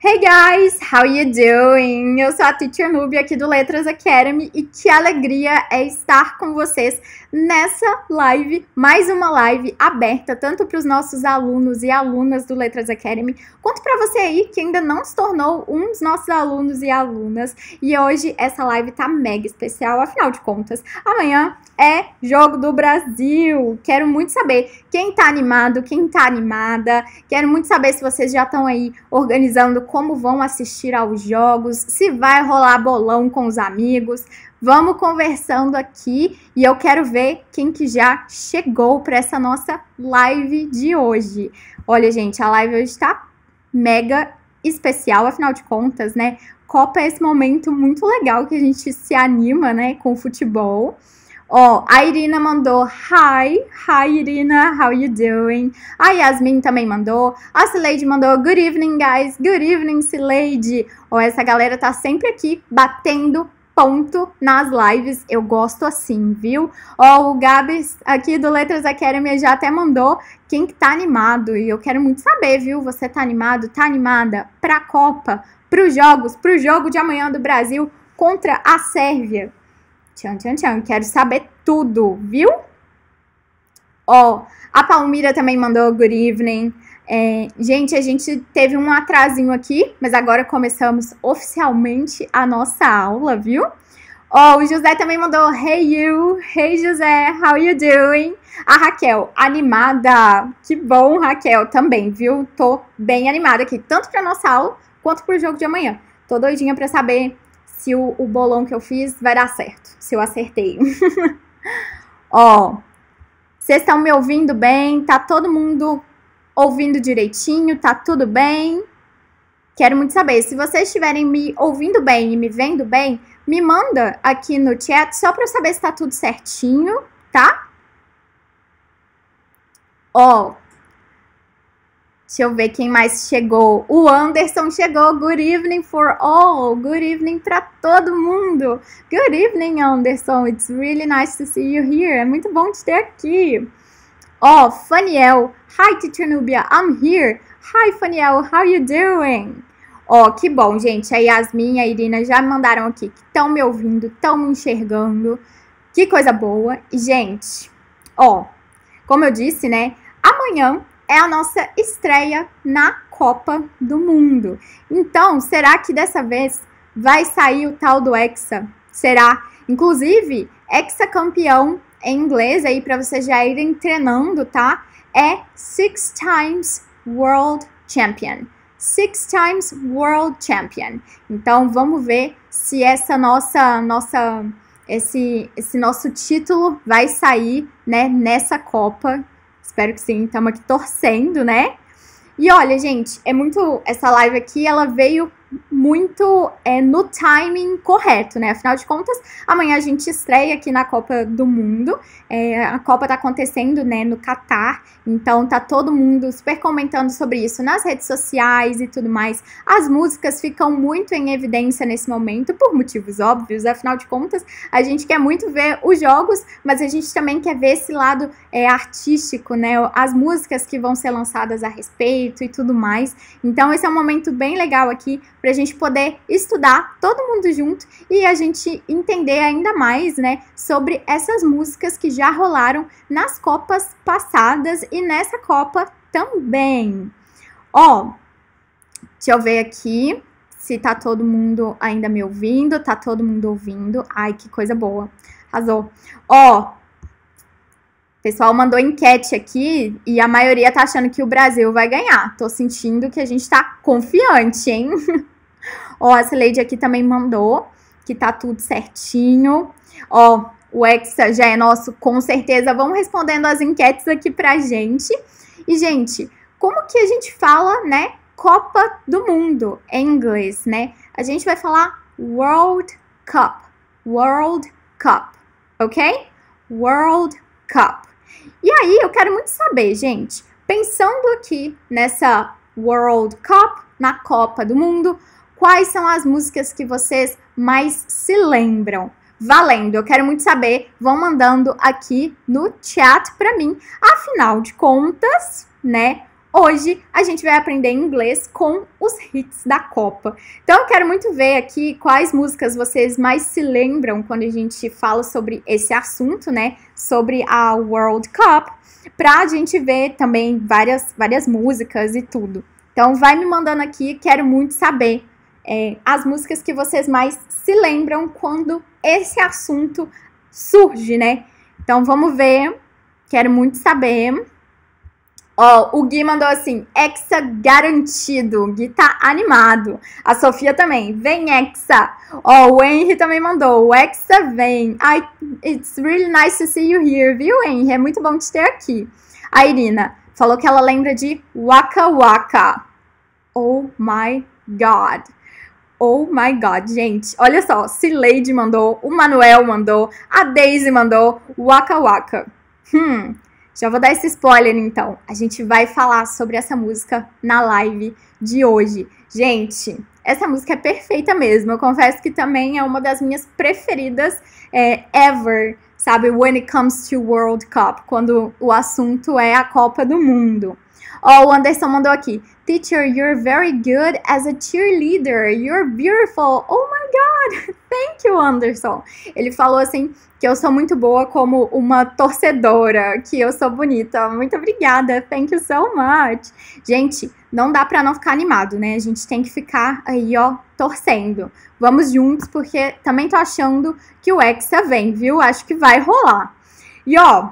Hey guys, how you doing? Eu sou a Teacher Noob aqui do Letras Academy e que alegria é estar com vocês nessa live, mais uma live aberta tanto para os nossos alunos e alunas do Letras Academy, quanto para você aí que ainda não se tornou um dos nossos alunos e alunas. E hoje essa live tá mega especial, afinal de contas, amanhã é Jogo do Brasil. Quero muito saber quem tá animado, quem tá animada. Quero muito saber se vocês já estão aí organizando como vão assistir aos jogos, se vai rolar bolão com os amigos. Vamos conversando aqui e eu quero ver quem que já chegou para essa nossa live de hoje. Olha, gente, a live hoje está mega especial, afinal de contas, né? Copa é esse momento muito legal que a gente se anima, né, com o futebol. Ó, oh, a Irina mandou hi, hi Irina, how you doing? A Yasmin também mandou. A Cileide mandou good evening, guys, good evening, Cileide. Ó, oh, essa galera tá sempre aqui batendo ponto nas lives. Eu gosto assim, viu? Ó, oh, o Gabs aqui do Letras Academy já até mandou quem que tá animado. E eu quero muito saber, viu? Você tá animado? Tá animada pra Copa? Pros jogos? Pro jogo de amanhã do Brasil contra a Sérvia? Tchan, tchan, tchan. Quero saber tudo, viu? Ó, oh, a Palmira também mandou good evening. É, gente, a gente teve um atrasinho aqui, mas agora começamos oficialmente a nossa aula, viu? Ó, oh, o José também mandou Hey you, hey José, how you doing? A Raquel, animada. Que bom, Raquel, também, viu? Tô bem animada aqui, tanto para nossa aula quanto para o jogo de amanhã. Tô doidinha para saber se o, o bolão que eu fiz vai dar certo, se eu acertei. Ó, vocês estão me ouvindo bem? Tá todo mundo ouvindo direitinho? Tá tudo bem? Quero muito saber. Se vocês estiverem me ouvindo bem e me vendo bem, me manda aqui no chat só para eu saber se tá tudo certinho, tá? Ó, Deixa eu ver quem mais chegou. O Anderson chegou. Good evening for all. Good evening para todo mundo. Good evening, Anderson. It's really nice to see you here. É muito bom te ter aqui. Ó, oh, Faniel. Hi, teacher Nubia. I'm here. Hi, Faniel. How you doing? Ó, oh, que bom, gente. A Yasmin e a Irina já me mandaram aqui que estão me ouvindo, estão me enxergando. Que coisa boa. E, gente, ó, oh, como eu disse, né? Amanhã é a nossa estreia na Copa do Mundo. Então, será que dessa vez vai sair o tal do Hexa? Será? Inclusive, campeão em inglês aí para vocês já irem treinando, tá? É Six Times World Champion. Six Times World Champion. Então vamos ver se essa nossa nossa esse esse nosso título vai sair, né, nessa Copa Espero que sim. Estamos aqui torcendo, né? E olha, gente, é muito. Essa live aqui, ela veio muito é, no timing correto, né? Afinal de contas, amanhã a gente estreia aqui na Copa do Mundo. É, a Copa tá acontecendo, né, no Catar. Então tá todo mundo super comentando sobre isso nas redes sociais e tudo mais. As músicas ficam muito em evidência nesse momento, por motivos óbvios. Afinal de contas, a gente quer muito ver os jogos, mas a gente também quer ver esse lado é, artístico, né? As músicas que vão ser lançadas a respeito e tudo mais. Então esse é um momento bem legal aqui para a gente poder estudar todo mundo junto e a gente entender ainda mais, né, sobre essas músicas que já rolaram nas copas passadas e nessa copa também. Ó, deixa eu ver aqui se tá todo mundo ainda me ouvindo, tá todo mundo ouvindo. Ai, que coisa boa. Arrasou. Ó, o pessoal mandou enquete aqui e a maioria tá achando que o Brasil vai ganhar. Tô sentindo que a gente tá confiante, hein? Ó, essa Lady aqui também mandou que tá tudo certinho. Ó, o Hexa já é nosso, com certeza. Vão respondendo as enquetes aqui pra gente. E, gente, como que a gente fala, né, Copa do Mundo em inglês, né? A gente vai falar World Cup. World Cup, ok? World Cup. E aí, eu quero muito saber, gente, pensando aqui nessa World Cup, na Copa do Mundo, quais são as músicas que vocês mais se lembram. Valendo, eu quero muito saber. Vão mandando aqui no chat para mim. Afinal de contas, né? Hoje a gente vai aprender inglês com os hits da Copa. Então eu quero muito ver aqui quais músicas vocês mais se lembram quando a gente fala sobre esse assunto, né? Sobre a World Cup, pra gente ver também várias várias músicas e tudo. Então vai me mandando aqui, quero muito saber é, as músicas que vocês mais se lembram quando esse assunto surge, né? Então vamos ver. Quero muito saber. Ó, oh, o Gui mandou assim: Hexa garantido. Gui tá animado. A Sofia também. Vem, Hexa. Ó, oh, o Henry também mandou. O Hexa vem. I, it's really nice to see you here, viu, Henry? É muito bom te ter aqui. A Irina falou que ela lembra de Waka Waka. Oh my God. Oh my god, gente. Olha só, se Lady mandou, o Manuel mandou, a Daisy mandou, Waka Waka. Hum, já vou dar esse spoiler então. A gente vai falar sobre essa música na live de hoje. Gente, essa música é perfeita mesmo. Eu confesso que também é uma das minhas preferidas é, ever, sabe? When it comes to World Cup, quando o assunto é a Copa do Mundo. Ó, oh, o Anderson mandou aqui. Teacher, you're very good as a cheerleader. You're beautiful. Oh my God. Thank you, Anderson. Ele falou assim que eu sou muito boa como uma torcedora, que eu sou bonita. Muito obrigada. Thank you so much. Gente, não dá para não ficar animado, né? A gente tem que ficar aí, ó, torcendo. Vamos juntos porque também tô achando que o Hexa vem, viu? Acho que vai rolar. E ó,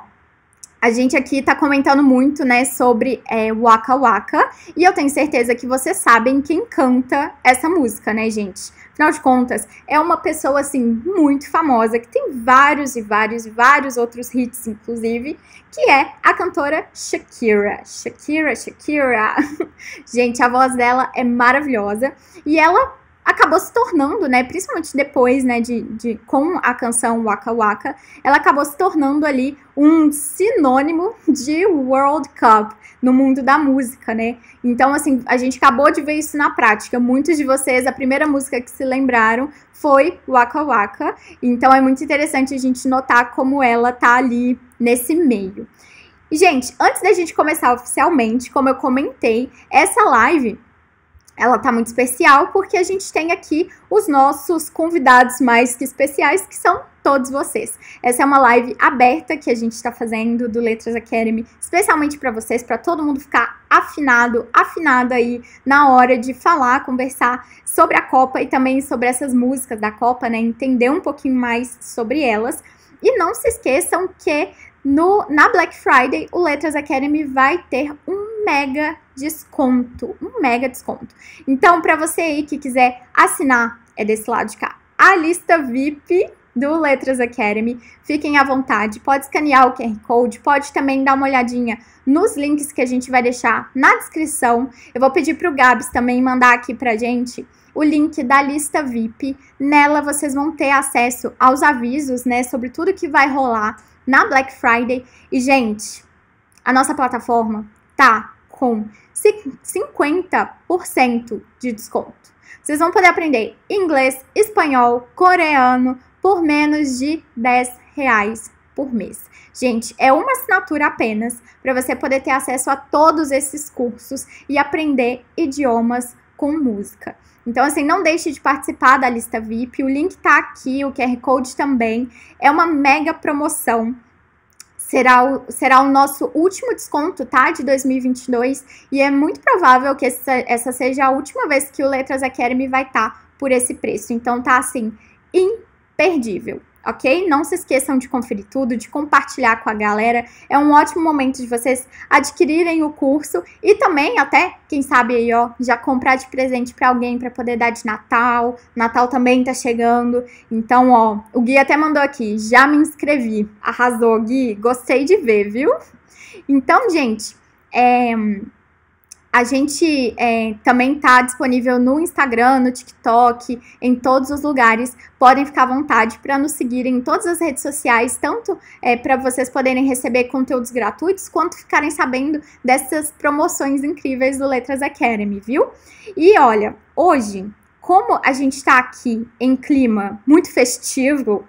a gente aqui tá comentando muito, né, sobre é, Waka Waka, e eu tenho certeza que vocês sabem quem canta essa música, né, gente? Afinal de contas, é uma pessoa, assim, muito famosa, que tem vários e vários e vários outros hits, inclusive, que é a cantora Shakira. Shakira, Shakira. gente, a voz dela é maravilhosa, e ela acabou se tornando, né, principalmente depois, né, de, de, com a canção Waka Waka, ela acabou se tornando ali um sinônimo de World Cup no mundo da música, né? Então, assim, a gente acabou de ver isso na prática. Muitos de vocês, a primeira música que se lembraram foi Waka Waka. Então, é muito interessante a gente notar como ela tá ali nesse meio. Gente, antes da gente começar oficialmente, como eu comentei, essa live ela tá muito especial porque a gente tem aqui os nossos convidados mais que especiais, que são todos vocês. Essa é uma live aberta que a gente está fazendo do Letras Academy, especialmente para vocês, para todo mundo ficar afinado, afinado aí na hora de falar, conversar sobre a Copa e também sobre essas músicas da Copa, né? Entender um pouquinho mais sobre elas. E não se esqueçam que no, na Black Friday, o Letras Academy vai ter um mega desconto. Um mega desconto. Então, para você aí que quiser assinar, é desse lado de cá, a lista VIP do Letras Academy. Fiquem à vontade, pode escanear o QR Code, pode também dar uma olhadinha nos links que a gente vai deixar na descrição. Eu vou pedir para o Gabs também mandar aqui para gente o link da lista VIP. Nela vocês vão ter acesso aos avisos, né, sobre tudo que vai rolar na Black Friday. E, gente, a nossa plataforma tá com 50% de desconto. Vocês vão poder aprender inglês, espanhol, coreano por menos de 10 reais por mês. Gente, é uma assinatura apenas para você poder ter acesso a todos esses cursos e aprender idiomas com música. Então, assim, não deixe de participar da lista VIP. O link tá aqui, o QR Code também. É uma mega promoção será o, será o nosso último desconto, tá? De 2022. E é muito provável que essa, essa seja a última vez que o Letras Academy vai estar tá por esse preço. Então tá assim, imperdível ok? Não se esqueçam de conferir tudo, de compartilhar com a galera. É um ótimo momento de vocês adquirirem o curso e também até, quem sabe aí, ó, já comprar de presente para alguém para poder dar de Natal. Natal também tá chegando. Então, ó, o Gui até mandou aqui, já me inscrevi. Arrasou, Gui, gostei de ver, viu? Então, gente, é a gente é, também tá disponível no Instagram, no TikTok, em todos os lugares. Podem ficar à vontade para nos seguir em todas as redes sociais, tanto é, para vocês poderem receber conteúdos gratuitos, quanto ficarem sabendo dessas promoções incríveis do Letras Academy, viu? E olha, hoje, como a gente está aqui em clima muito festivo,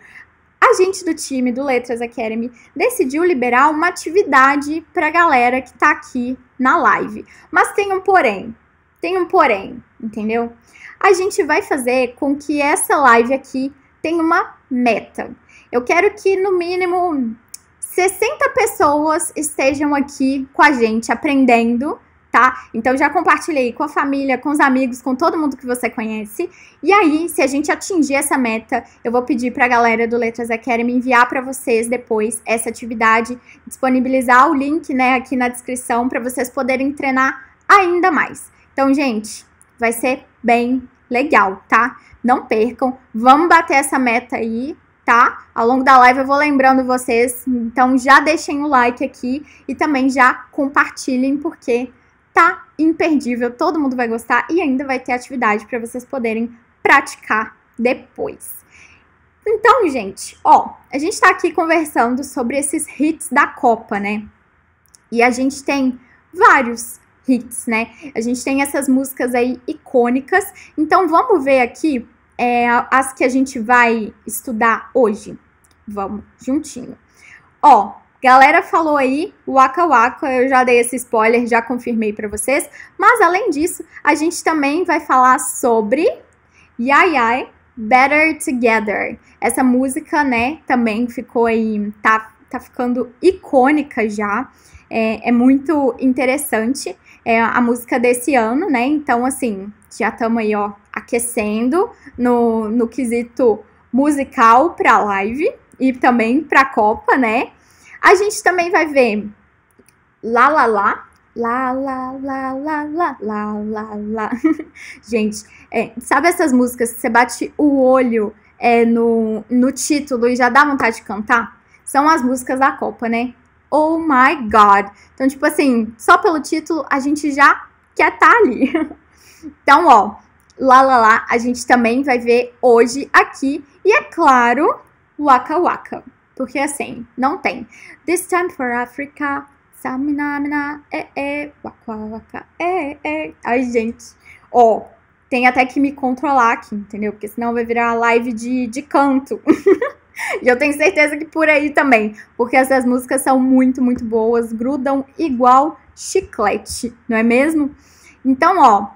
a gente do time do Letras Academy decidiu liberar uma atividade para a galera que está aqui na live. Mas tem um porém, tem um porém, entendeu? A gente vai fazer com que essa live aqui tenha uma meta. Eu quero que no mínimo 60 pessoas estejam aqui com a gente aprendendo tá? Então já compartilhei com a família, com os amigos, com todo mundo que você conhece. E aí, se a gente atingir essa meta, eu vou pedir para a galera do Letras Academy enviar para vocês depois essa atividade, disponibilizar o link, né, aqui na descrição para vocês poderem treinar ainda mais. Então, gente, vai ser bem legal, tá? Não percam, vamos bater essa meta aí, tá? Ao longo da live eu vou lembrando vocês, então já deixem o like aqui e também já compartilhem, porque tá imperdível, todo mundo vai gostar e ainda vai ter atividade para vocês poderem praticar depois. Então, gente, ó, a gente tá aqui conversando sobre esses hits da Copa, né? E a gente tem vários hits, né? A gente tem essas músicas aí icônicas. Então, vamos ver aqui é, as que a gente vai estudar hoje. Vamos, juntinho. Ó, Galera falou aí, Waka Waka, eu já dei esse spoiler, já confirmei para vocês. Mas além disso, a gente também vai falar sobre Yai Yai Better Together. Essa música, né, também ficou aí, tá, tá ficando icônica já. É, é muito interessante. É a música desse ano, né? Então, assim, já estamos aí, ó, aquecendo no, no quesito musical para a live e também para a Copa, né? A gente também vai ver lá, lá, lá. Lá, lá, lá, lá, lá, lá, lá, lá. gente, é, sabe essas músicas que você bate o olho é, no, no título e já dá vontade de cantar? São as músicas da Copa, né? Oh my God! Então, tipo assim, só pelo título a gente já quer tá ali. então, ó, lá, lá, lá, a gente também vai ver hoje aqui. E é claro, Waka Waka. Porque assim, não tem. This time for Africa. Saminamina, é, é, waka, waka, é, é. Ai, gente. Ó, oh, tem até que me controlar aqui, entendeu? Porque senão vai virar live de, de canto. E eu tenho certeza que por aí também, porque essas músicas são muito, muito boas, grudam igual chiclete, não é mesmo? Então, ó,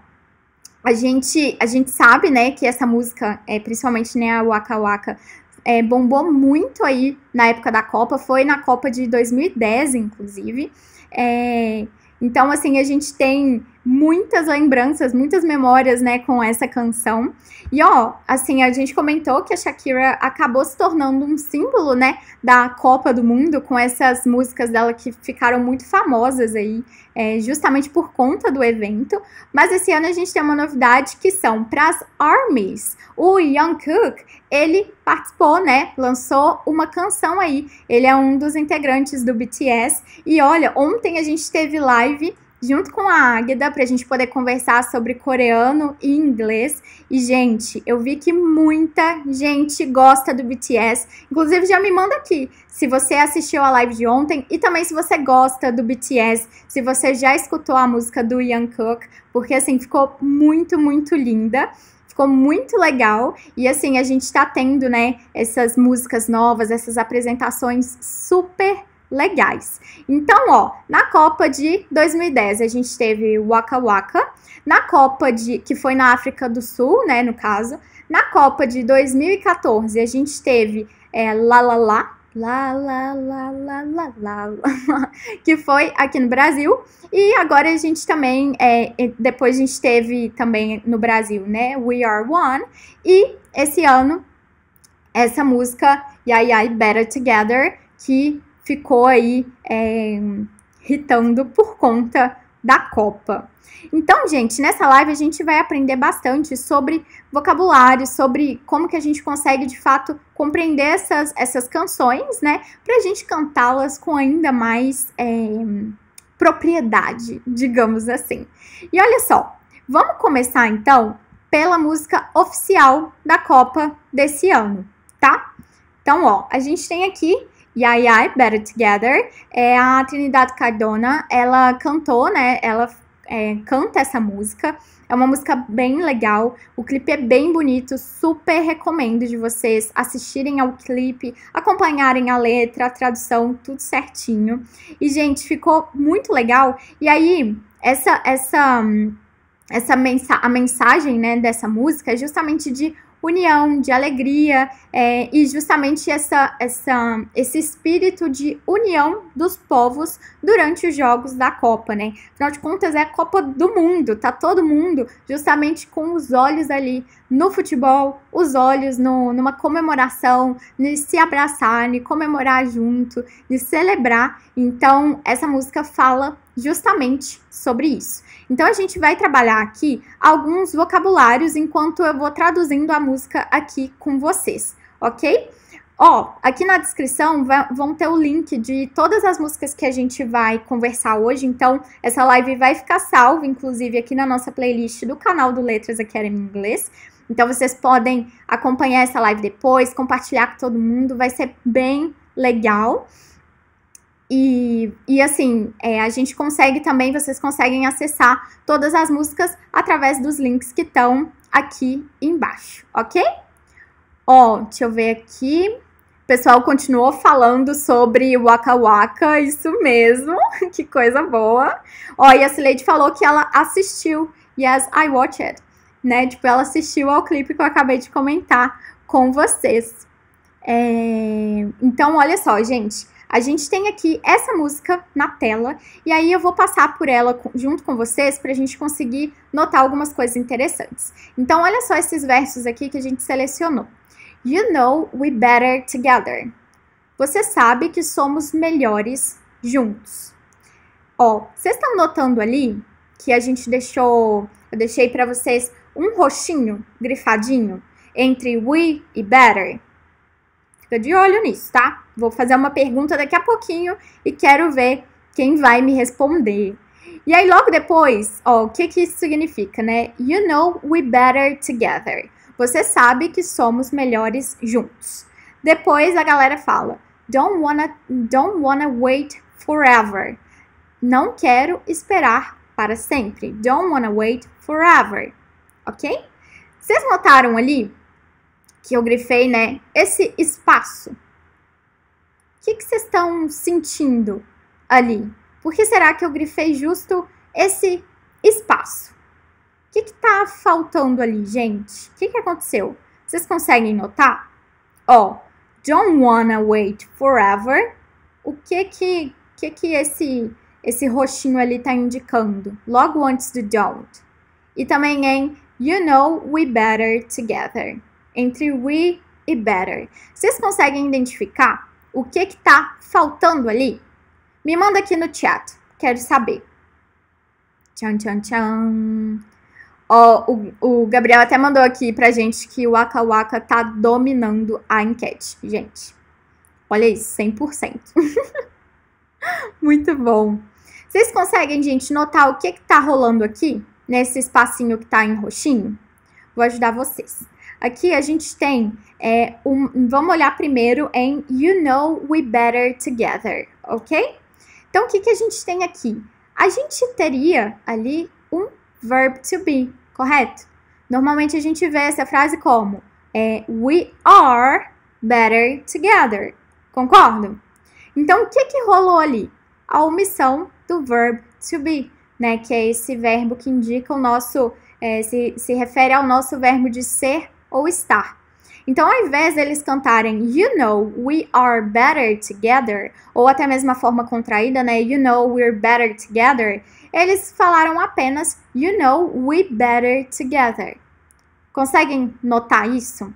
a gente, a gente sabe, né, que essa música, é, principalmente né, a Waka Waka, é, bombou muito aí na época da Copa, foi na Copa de 2010, inclusive. É, então, assim, a gente tem muitas lembranças, muitas memórias, né, com essa canção. E ó, assim, a gente comentou que a Shakira acabou se tornando um símbolo, né, da Copa do Mundo com essas músicas dela que ficaram muito famosas aí, é, justamente por conta do evento. Mas esse ano a gente tem uma novidade que são para as armies. O Jungkook, ele participou, né, lançou uma canção aí. Ele é um dos integrantes do BTS e olha, ontem a gente teve live junto com a Águeda para a gente poder conversar sobre coreano e inglês. E, gente, eu vi que muita gente gosta do BTS. Inclusive, já me manda aqui se você assistiu a live de ontem e também se você gosta do BTS, se você já escutou a música do Jungkook, porque, assim, ficou muito, muito linda ficou muito legal. E assim, a gente tá tendo, né, essas músicas novas, essas apresentações super legais. Então, ó, na Copa de 2010 a gente teve Waka Waka, na Copa de que foi na África do Sul, né, no caso, na Copa de 2014 a gente teve é, La La La, lá, lá, lá, lá, lá, lá, que foi aqui no Brasil. E agora a gente também, é, depois a gente teve também no Brasil, né? We Are One. E esse ano, essa música, Yeah Yeah Better Together, que ficou aí é, irritando por conta da Copa. Então, gente, nessa live a gente vai aprender bastante sobre vocabulário, sobre como que a gente consegue de fato compreender essas, essas canções, né? Pra gente cantá-las com ainda mais é, propriedade, digamos assim. E olha só, vamos começar então pela música oficial da Copa desse ano, tá? Então, ó, a gente tem aqui Yai Yai, Better Together. É, a Trinidad Cardona, ela cantou, né? Ela é, canta essa música. É uma música bem legal, o clipe é bem bonito, super recomendo de vocês assistirem ao clipe, acompanharem a letra, a tradução, tudo certinho. E gente, ficou muito legal. E aí, essa essa hum, essa mensa a mensagem, né, dessa música é justamente de união, de alegria é, e justamente essa, essa, esse espírito de união dos povos durante os jogos da Copa, né? Afinal de contas, é a Copa do Mundo, tá todo mundo justamente com os olhos ali no futebol, os olhos no, numa comemoração, de se abraçar, de comemorar junto, de celebrar. Então, essa música fala justamente sobre isso. Então a gente vai trabalhar aqui alguns vocabulários enquanto eu vou traduzindo a música aqui com vocês, ok? Ó, aqui na descrição vão ter o link de todas as músicas que a gente vai conversar hoje, então essa live vai ficar salva, inclusive aqui na nossa playlist do canal do Letras Academy Inglês. Então vocês podem acompanhar essa live depois, compartilhar com todo mundo, vai ser bem legal. E, e assim, é, a gente consegue também, vocês conseguem acessar todas as músicas através dos links que estão aqui embaixo, ok? Ó, deixa eu ver aqui. O pessoal continuou falando sobre Waka Waka, isso mesmo, que coisa boa. Ó, e a Cileide falou que ela assistiu. Yes, I watched Né? Tipo, ela assistiu ao clipe que eu acabei de comentar com vocês. É... Então, olha só, gente. A gente tem aqui essa música na tela e aí eu vou passar por ela junto com vocês para a gente conseguir notar algumas coisas interessantes. Então, olha só esses versos aqui que a gente selecionou. You know we better together. Você sabe que somos melhores juntos. Ó, vocês estão notando ali que a gente deixou, eu deixei para vocês um roxinho grifadinho entre we e better de olho nisso, tá? Vou fazer uma pergunta daqui a pouquinho e quero ver quem vai me responder. E aí, logo depois, ó, o que, que isso significa, né? You know we better together. Você sabe que somos melhores juntos. Depois a galera fala: Don't wanna, don't wanna wait forever. Não quero esperar para sempre. Don't wanna wait forever. Ok? Vocês notaram ali que eu grifei, né? Esse espaço. O que, vocês estão sentindo ali? Por que será que eu grifei justo esse espaço? O que está faltando ali, gente? O que, que aconteceu? Vocês conseguem notar? Ó, don't wanna wait forever. O que que, que, que esse, esse roxinho ali está indicando? Logo antes do don't. E também em You know we better together entre we e better. Vocês conseguem identificar o que está faltando ali? Me manda aqui no chat, quero saber. Tchan, tchan, tchan. Ó, o, o Gabriel até mandou aqui pra gente que o Waka Waka tá dominando a enquete, gente. Olha isso, 100%. Muito bom. Vocês conseguem, gente, notar o que, que tá rolando aqui? Nesse espacinho que tá em roxinho? Vou ajudar vocês. Aqui a gente tem, é, um, vamos olhar primeiro em You Know We Better Together, ok? Então, o que, que a gente tem aqui? A gente teria ali um verb to be, correto? Normalmente a gente vê essa frase como é, We are better together, concordam? Então, o que, que rolou ali? A omissão do verb to be, né? Que é esse verbo que indica o nosso, é, se, se refere ao nosso verbo de ser ou estar. Então, ao invés deles cantarem You know we are better together, ou até mesmo a forma contraída, né? You know we're better together, eles falaram apenas You know we better together. Conseguem notar isso?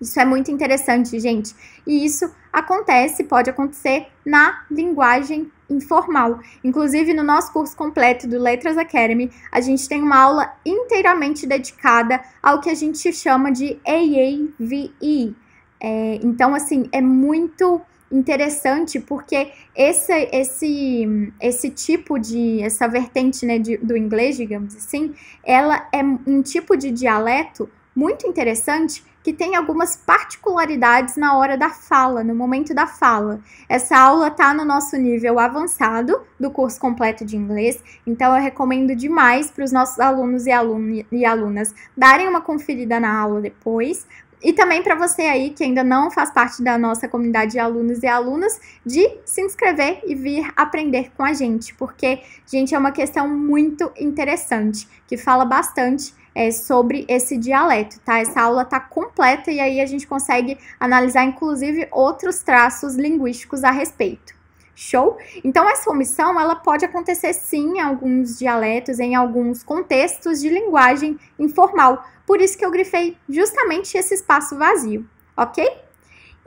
Isso é muito interessante, gente. E isso acontece, pode acontecer na linguagem informal. Inclusive, no nosso curso completo do Letras Academy, a gente tem uma aula inteiramente dedicada ao que a gente chama de AAVE. É, então, assim, é muito interessante porque esse esse esse tipo de essa vertente né, de, do inglês digamos assim ela é um tipo de dialeto muito interessante que tem algumas particularidades na hora da fala, no momento da fala. Essa aula tá no nosso nível avançado do curso completo de inglês, então eu recomendo demais para os nossos alunos e, alun e alunas darem uma conferida na aula depois, e também para você aí que ainda não faz parte da nossa comunidade de alunos e alunas, de se inscrever e vir aprender com a gente, porque, gente, é uma questão muito interessante, que fala bastante é, sobre esse dialeto, tá? Essa aula tá completa e aí a gente consegue analisar, inclusive, outros traços linguísticos a respeito. Show? Então, essa omissão, ela pode acontecer sim em alguns dialetos, em alguns contextos de linguagem informal. Por isso que eu grifei justamente esse espaço vazio, ok?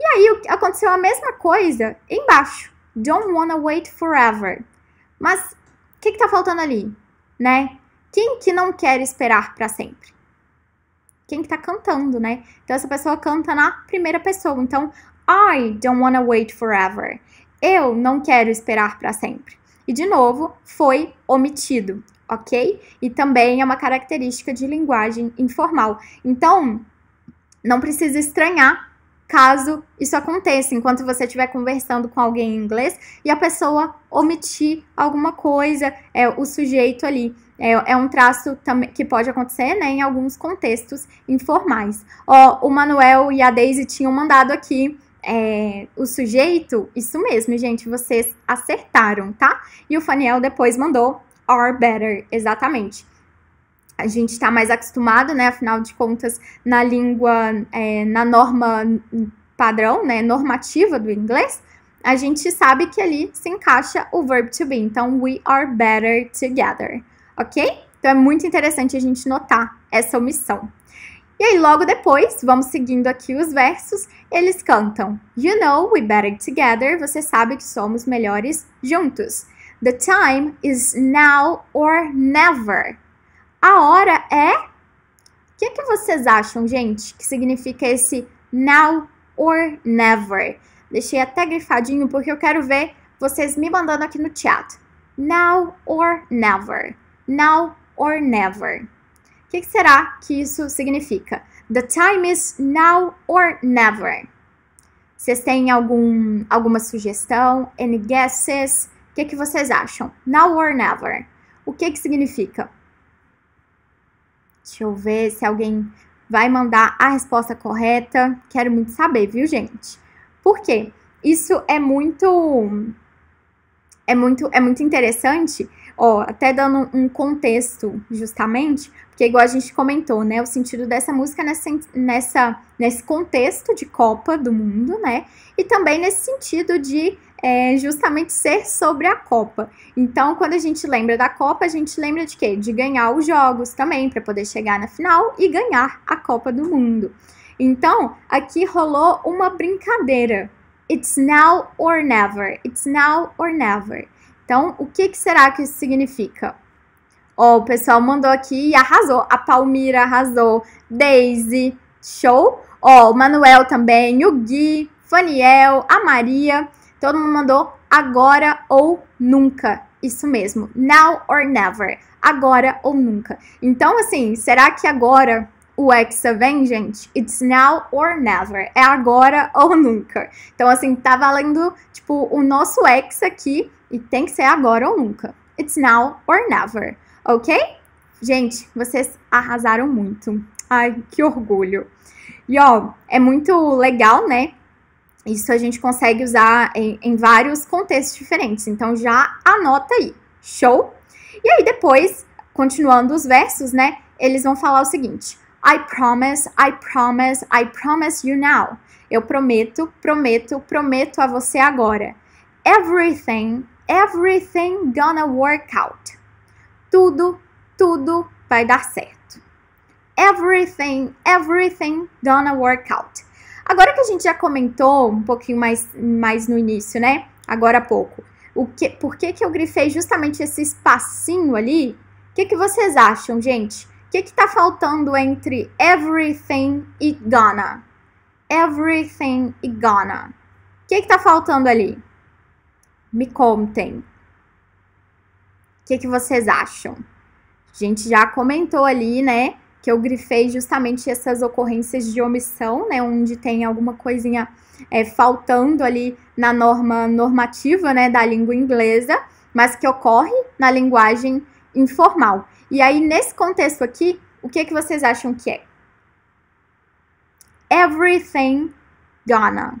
E aí, aconteceu a mesma coisa embaixo. Don't wanna wait forever. Mas, o que que tá faltando ali? Né? Quem que não quer esperar para sempre? Quem que tá cantando, né? Então essa pessoa canta na primeira pessoa. Então, I don't wanna wait forever. Eu não quero esperar para sempre. E de novo, foi omitido, ok? E também é uma característica de linguagem informal. Então, não precisa estranhar caso isso aconteça, enquanto você estiver conversando com alguém em inglês e a pessoa omitir alguma coisa, é, o sujeito ali. É, é um traço que pode acontecer né, em alguns contextos informais. Ó, o Manuel e a Daisy tinham mandado aqui é, o sujeito, isso mesmo, gente, vocês acertaram, tá? E o Faniel depois mandou are better, exatamente. A gente está mais acostumado, né? Afinal de contas, na língua, é, na norma padrão, né? Normativa do inglês, a gente sabe que ali se encaixa o verbo to be. Então, we are better together ok? Então é muito interessante a gente notar essa omissão. E aí, logo depois, vamos seguindo aqui os versos, eles cantam: You know we better together, você sabe que somos melhores juntos. The time is now or never. A hora é. O que, é que vocês acham, gente, que significa esse now or never? Deixei até grifadinho porque eu quero ver vocês me mandando aqui no chat. Now or never now or never. O que, que será que isso significa? The time is now or never. Vocês têm algum, alguma sugestão? Any guesses? O que, que vocês acham? Now or never. O que, que significa? Deixa eu ver se alguém vai mandar a resposta correta. Quero muito saber, viu, gente? Por quê? Isso é muito é muito é muito interessante Ó, até dando um contexto, justamente, porque igual a gente comentou, né, o sentido dessa música nessa, nessa nesse contexto de Copa do Mundo, né, e também nesse sentido de é, justamente ser sobre a Copa. Então, quando a gente lembra da Copa, a gente lembra de quê? De ganhar os jogos também, para poder chegar na final e ganhar a Copa do Mundo. Então, aqui rolou uma brincadeira. It's now or never. It's now or never. Então, o que, que será que isso significa? Ó, oh, o pessoal mandou aqui e arrasou. A Palmira arrasou. Daisy, show. Ó, oh, o Manuel também, o Gui, Faniel, a Maria. Todo mundo mandou agora ou nunca. Isso mesmo. Now or never. Agora ou nunca. Então, assim, será que agora o Hexa vem, gente, it's now or never. É agora ou nunca. Então, assim, tá valendo, tipo, o nosso Hexa aqui e tem que ser agora ou nunca. It's now or never, ok? Gente, vocês arrasaram muito. Ai, que orgulho. E, ó, é muito legal, né? Isso a gente consegue usar em, em vários contextos diferentes. Então, já anota aí. Show? E aí, depois, continuando os versos, né? Eles vão falar o seguinte I promise, I promise, I promise you now. Eu prometo, prometo, prometo a você agora. Everything, everything gonna work out. Tudo, tudo vai dar certo. Everything, everything gonna work out. Agora que a gente já comentou um pouquinho mais, mais no início, né? Agora há pouco. O que, por que, que eu grifei justamente esse espacinho ali? O que, que vocês acham, gente? que está faltando entre everything e gonna? Everything e gonna. O que está faltando ali? Me contem. O que, que vocês acham? A gente já comentou ali, né? que eu grifei justamente essas ocorrências de omissão, né, onde tem alguma coisinha é, faltando ali na norma normativa, né, da língua inglesa, mas que ocorre na linguagem informal. E aí, nesse contexto aqui, o que, é que vocês acham que é? Everything gonna.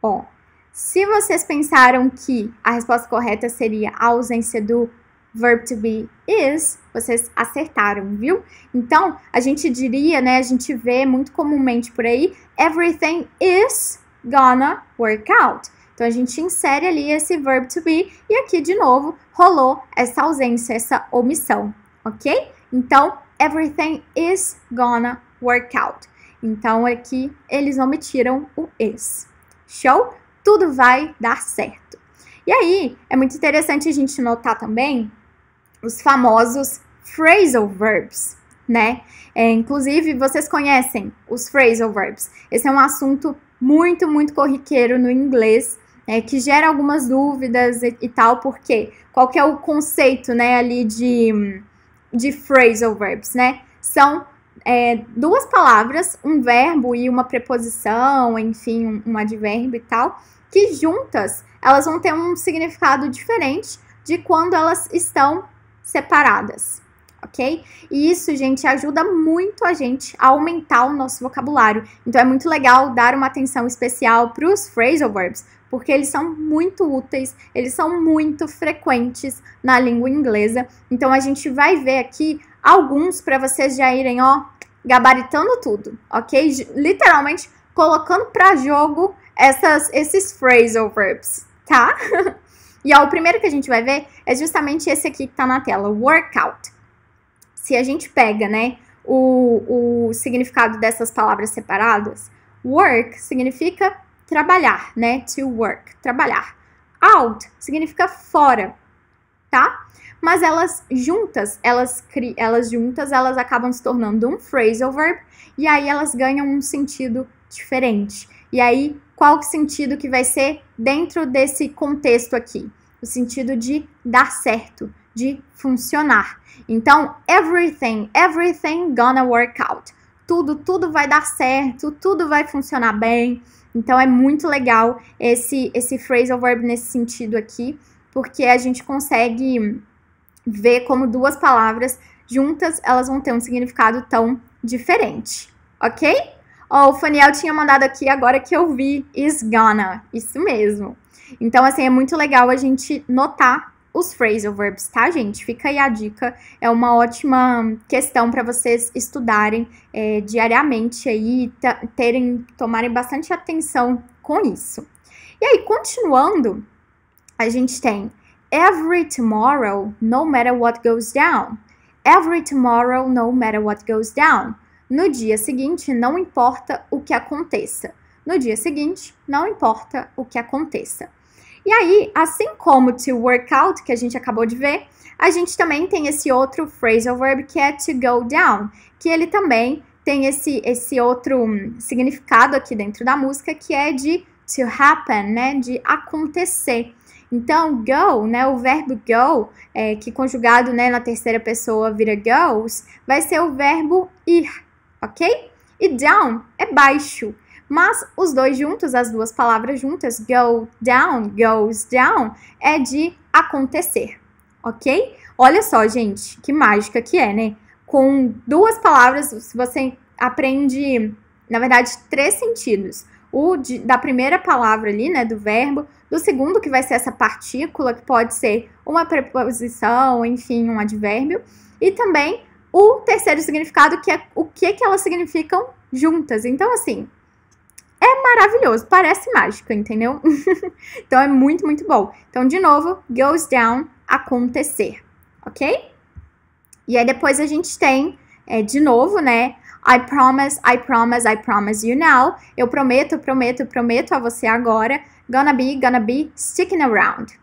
Bom, se vocês pensaram que a resposta correta seria a ausência do verb to be is, vocês acertaram, viu? Então, a gente diria, né, a gente vê muito comumente por aí, everything is gonna work out. Então, a gente insere ali esse verb to be e aqui, de novo, rolou essa ausência, essa omissão ok? Então, everything is gonna work out. Então, aqui é eles omitiram o is. Show? Tudo vai dar certo. E aí, é muito interessante a gente notar também os famosos phrasal verbs, né? É, inclusive, vocês conhecem os phrasal verbs. Esse é um assunto muito, muito corriqueiro no inglês, é, que gera algumas dúvidas e, e tal, porque qual que é o conceito, né, ali de de phrasal verbs, né? São é, duas palavras, um verbo e uma preposição, enfim, um, um advérbio e tal, que juntas elas vão ter um significado diferente de quando elas estão separadas, ok? E isso, gente, ajuda muito a gente a aumentar o nosso vocabulário. Então é muito legal dar uma atenção especial para os phrasal verbs, porque eles são muito úteis, eles são muito frequentes na língua inglesa. Então a gente vai ver aqui alguns para vocês já irem, ó, gabaritando tudo, ok? Literalmente colocando para jogo essas, esses phrasal verbs, tá? e ó, o primeiro que a gente vai ver é justamente esse aqui que tá na tela, workout. Se a gente pega, né, o, o significado dessas palavras separadas, work significa trabalhar, né? To work, trabalhar. Out significa fora, tá? Mas elas juntas, elas, elas juntas, elas acabam se tornando um phrasal verb e aí elas ganham um sentido diferente. E aí, qual sentido que vai ser dentro desse contexto aqui? O sentido de dar certo, de funcionar. Então, everything, everything gonna work out. Tudo, tudo vai dar certo, tudo vai funcionar bem então é muito legal esse, esse phrasal verb nesse sentido aqui, porque a gente consegue ver como duas palavras juntas elas vão ter um significado tão diferente, ok? Oh, o Faniel tinha mandado aqui agora que eu vi is gonna, isso mesmo. Então, assim, é muito legal a gente notar os phrasal verbs, tá, gente? Fica aí a dica, é uma ótima questão para vocês estudarem é, diariamente aí, terem, tomarem bastante atenção com isso. E aí, continuando, a gente tem every tomorrow, no matter what goes down. Every tomorrow, no matter what goes down. No dia seguinte, não importa o que aconteça. No dia seguinte, não importa o que aconteça. E aí, assim como to work out, que a gente acabou de ver, a gente também tem esse outro phrasal verb que é to go down, que ele também tem esse, esse outro hum, significado aqui dentro da música, que é de to happen, né, de acontecer. Então, go, né, o verbo go, é, que conjugado né, na terceira pessoa vira goes, vai ser o verbo ir, ok? E down é baixo. Mas os dois juntos, as duas palavras juntas, go down, goes down, é de acontecer, ok? Olha só, gente, que mágica que é, né? Com duas palavras, você aprende, na verdade, três sentidos. O de, da primeira palavra ali, né, do verbo, do segundo, que vai ser essa partícula, que pode ser uma preposição, enfim, um advérbio, e também o terceiro significado, que é o que, que elas significam juntas. Então, assim, é maravilhoso, parece mágica, entendeu? então é muito, muito bom. Então, de novo, goes down, acontecer, ok? E aí depois a gente tem, é, de novo, né? I promise, I promise, I promise you now. Eu prometo, prometo, prometo a você agora. Gonna be, gonna be sticking around.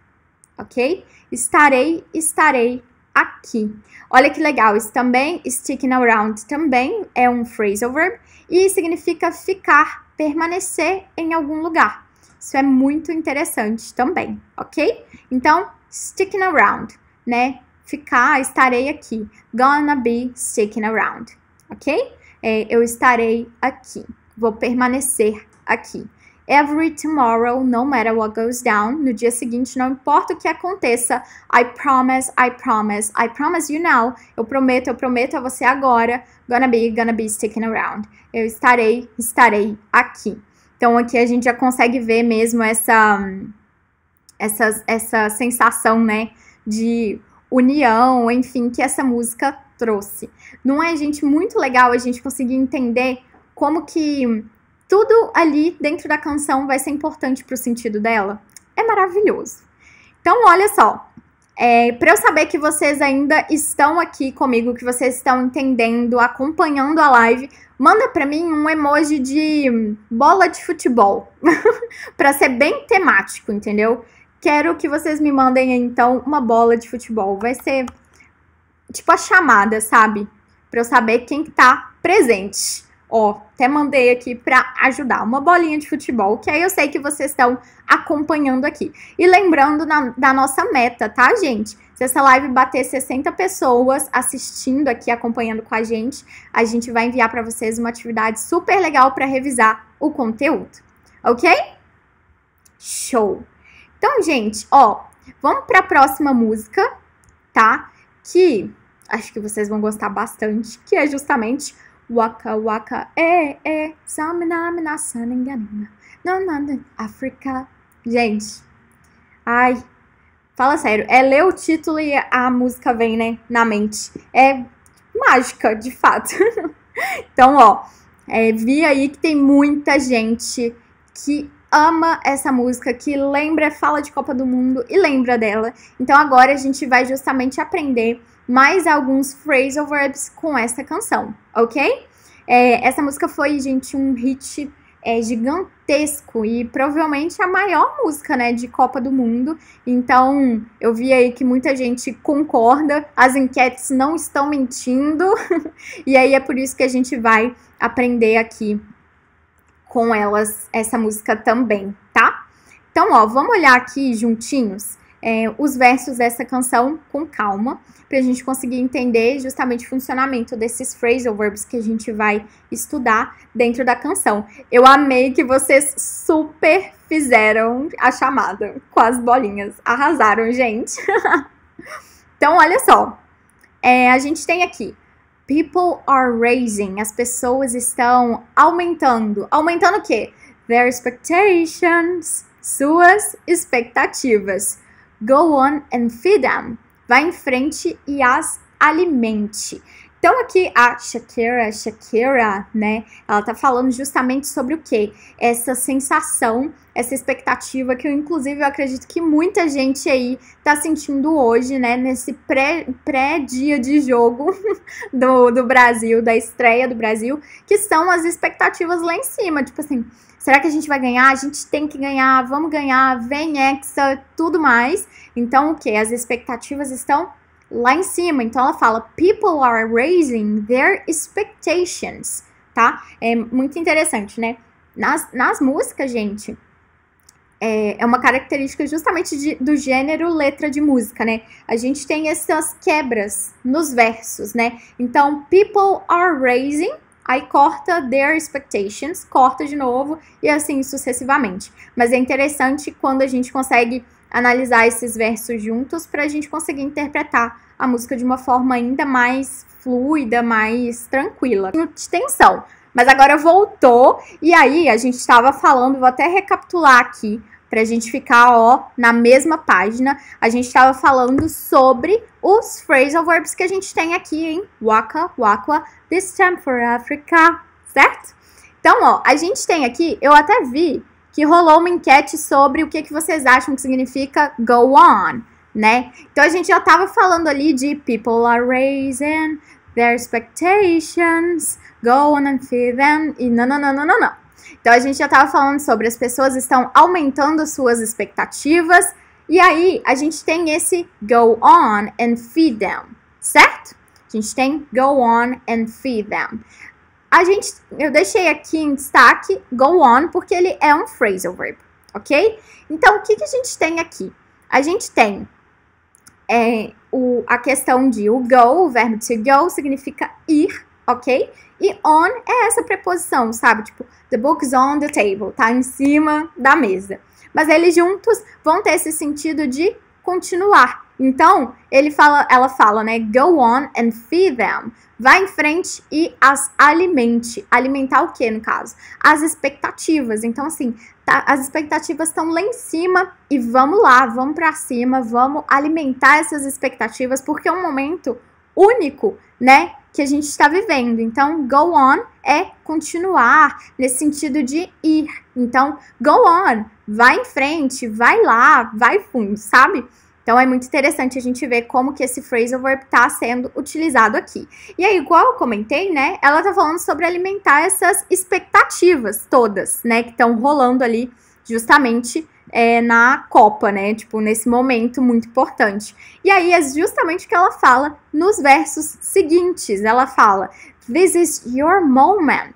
Ok? Estarei, estarei aqui. Olha que legal, isso também, sticking around também é um phrasal verb e significa ficar permanecer em algum lugar. Isso é muito interessante também, ok? Então, sticking around, né? Ficar, estarei aqui. Gonna be sticking around, ok? É, eu estarei aqui. Vou permanecer aqui. Every tomorrow, no matter what goes down. No dia seguinte, não importa o que aconteça. I promise, I promise, I promise you now. Eu prometo, eu prometo a você agora. Gonna be, gonna be sticking around. Eu estarei, estarei aqui. Então aqui a gente já consegue ver mesmo essa, essa, essa sensação, né? De união, enfim, que essa música trouxe. Não é, gente, muito legal a gente conseguir entender como que tudo ali dentro da canção vai ser importante para o sentido dela. É maravilhoso. Então, olha só. É, para eu saber que vocês ainda estão aqui comigo, que vocês estão entendendo, acompanhando a live, manda para mim um emoji de bola de futebol, para ser bem temático, entendeu? Quero que vocês me mandem então uma bola de futebol. Vai ser tipo a chamada, sabe? Para eu saber quem está tá presente. Ó, até mandei aqui para ajudar uma bolinha de futebol, que aí eu sei que vocês estão acompanhando aqui. E lembrando na, da nossa meta, tá, gente? Se essa live bater 60 pessoas assistindo aqui, acompanhando com a gente, a gente vai enviar para vocês uma atividade super legal para revisar o conteúdo, ok? Show! Então, gente, ó, vamos para a próxima música, tá? Que acho que vocês vão gostar bastante, que é justamente Waka waka, é, é, samina, saninganina, nanana, Gente, ai, fala sério, é ler o título e a música vem, né, na mente. É mágica, de fato. então, ó, é, vi aí que tem muita gente que ama essa música, que lembra, fala de Copa do Mundo e lembra dela. Então agora a gente vai justamente aprender mais alguns phrasal verbs com essa canção, ok? É, essa música foi, gente, um hit é, gigantesco e provavelmente a maior música, né, de Copa do Mundo. Então, eu vi aí que muita gente concorda, as enquetes não estão mentindo, e aí é por isso que a gente vai aprender aqui com elas essa música também, tá? Então, ó, vamos olhar aqui juntinhos é, os versos dessa canção com calma, para a gente conseguir entender justamente o funcionamento desses phrasal verbs que a gente vai estudar dentro da canção. Eu amei que vocês super fizeram a chamada com as bolinhas. Arrasaram, gente! então, olha só. É, a gente tem aqui People are raising. As pessoas estão aumentando. Aumentando o quê? Their expectations. Suas expectativas. Go on and feed them. Vá em frente e as alimente. Então aqui a Shakira, Shakira, né? Ela tá falando justamente sobre o que? Essa sensação, essa expectativa que eu inclusive eu acredito que muita gente aí tá sentindo hoje, né, nesse pré, pré dia de jogo do, do Brasil, da estreia do Brasil, que são as expectativas lá em cima, tipo assim, Será que a gente vai ganhar? A gente tem que ganhar, vamos ganhar, vem Hexa, tudo mais. Então, o que? As expectativas estão lá em cima. Então, ela fala: People are raising their expectations, tá? É muito interessante, né? Nas, nas músicas, gente, é, é uma característica justamente de, do gênero letra de música, né? A gente tem essas quebras nos versos, né? Então, people are raising aí corta their expectations, corta de novo e assim sucessivamente. Mas é interessante quando a gente consegue analisar esses versos juntos para a gente conseguir interpretar a música de uma forma ainda mais fluida, mais tranquila. De tensão. Mas agora voltou, e aí a gente estava falando, vou até recapitular aqui para a gente ficar, ó, na mesma página, a gente estava falando sobre os phrasal verbs que a gente tem aqui, em Waka, waka, this time for Africa, certo? Então, ó, a gente tem aqui, eu até vi que rolou uma enquete sobre o que, que vocês acham que significa go on, né? Então a gente já estava falando ali de people are raising their expectations, go on and feed them, e não, não, não, não, não, não. Então a gente já estava falando sobre as pessoas estão aumentando suas expectativas e aí a gente tem esse go on and feed them, certo? A gente tem go on and feed them. A gente, eu deixei aqui em destaque go on porque ele é um phrasal verb, ok? Então o que, que a gente tem aqui? A gente tem é, o, a questão de o go, o verbo to go significa ir ok? E on é essa preposição, sabe? Tipo, the book's on the table, tá em cima da mesa. Mas eles juntos vão ter esse sentido de continuar. Então, ele fala, ela fala, né? Go on and feed them. Vá em frente e as alimente. Alimentar o que, no caso? As expectativas. Então, assim, tá, as expectativas estão lá em cima e vamos lá, vamos para cima, vamos alimentar essas expectativas, porque é um momento único, né, que a gente está vivendo. Então, go on é continuar nesse sentido de ir. Então, go on, vai em frente, vai lá, vai fundo, sabe? Então é muito interessante a gente ver como que esse phrasal verb está sendo utilizado aqui. E aí, igual eu comentei, né? Ela tá falando sobre alimentar essas expectativas todas, né? Que estão rolando ali justamente é, na Copa, né? Tipo, nesse momento muito importante. E aí é justamente o que ela fala nos versos seguintes. Ela fala: This is your moment,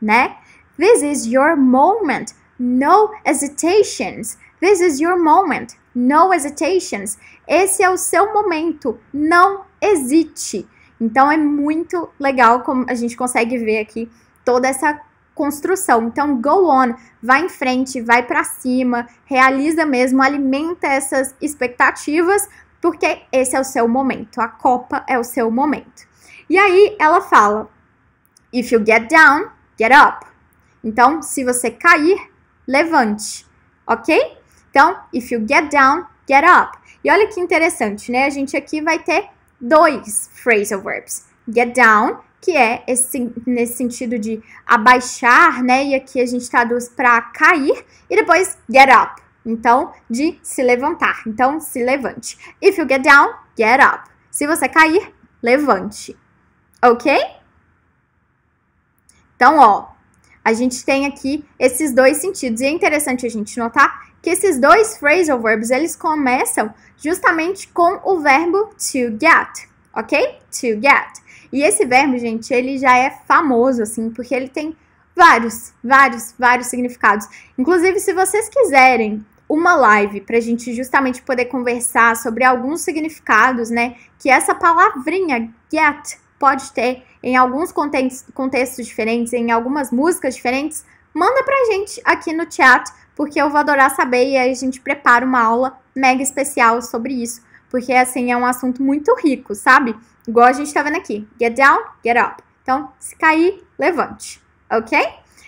né? This is your moment. No hesitations. This is your moment. No hesitations. Esse é o seu momento. Não hesite. Então é muito legal como a gente consegue ver aqui toda essa construção. Então, go on, vai em frente, vai para cima, realiza mesmo, alimenta essas expectativas, porque esse é o seu momento. A Copa é o seu momento. E aí ela fala: If you get down, get up. Então, se você cair, levante, ok? Então, if you get down, get up. E olha que interessante, né? A gente aqui vai ter dois phrasal verbs: get down que é esse, nesse sentido de abaixar, né? E aqui a gente traduz para cair e depois get up. Então, de se levantar. Então, se levante. If you get down, get up. Se você cair, levante. Ok? Então, ó, a gente tem aqui esses dois sentidos. E é interessante a gente notar que esses dois phrasal verbs, eles começam justamente com o verbo to get, ok? To get. E esse verbo, gente, ele já é famoso, assim, porque ele tem vários, vários, vários significados. Inclusive, se vocês quiserem uma live para a gente justamente poder conversar sobre alguns significados, né, que essa palavrinha get pode ter em alguns contextos diferentes, em algumas músicas diferentes, manda pra gente aqui no chat, porque eu vou adorar saber e aí a gente prepara uma aula mega especial sobre isso, porque assim é um assunto muito rico, sabe? Igual a gente está vendo aqui. Get down, get up. Então, se cair, levante. Ok?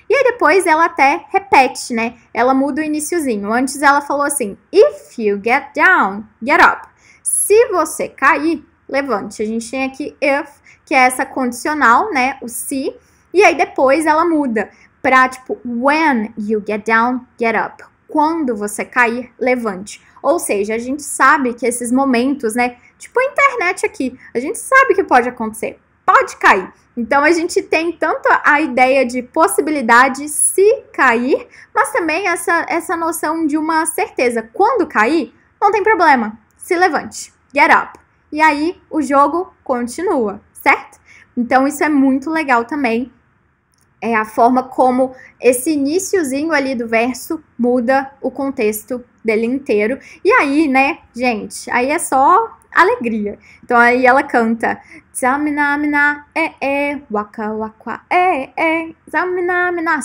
E aí depois ela até repete, né? Ela muda o iníciozinho. Antes ela falou assim: If you get down, get up. Se você cair, levante. A gente tem aqui if, que é essa condicional, né? O se. E aí depois ela muda para tipo when you get down, get up. Quando você cair, levante. Ou seja, a gente sabe que esses momentos, né, Tipo a internet aqui. A gente sabe que pode acontecer. Pode cair. Então a gente tem tanto a ideia de possibilidade se cair, mas também essa, essa noção de uma certeza. Quando cair, não tem problema. Se levante. Get up. E aí o jogo continua, certo? Então isso é muito legal também é a forma como esse iníciozinho ali do verso muda o contexto dele inteiro. E aí, né, gente, aí é só alegria. Então aí ela canta: Zamina mina eh, e eh, e waka waka e e Zamina mina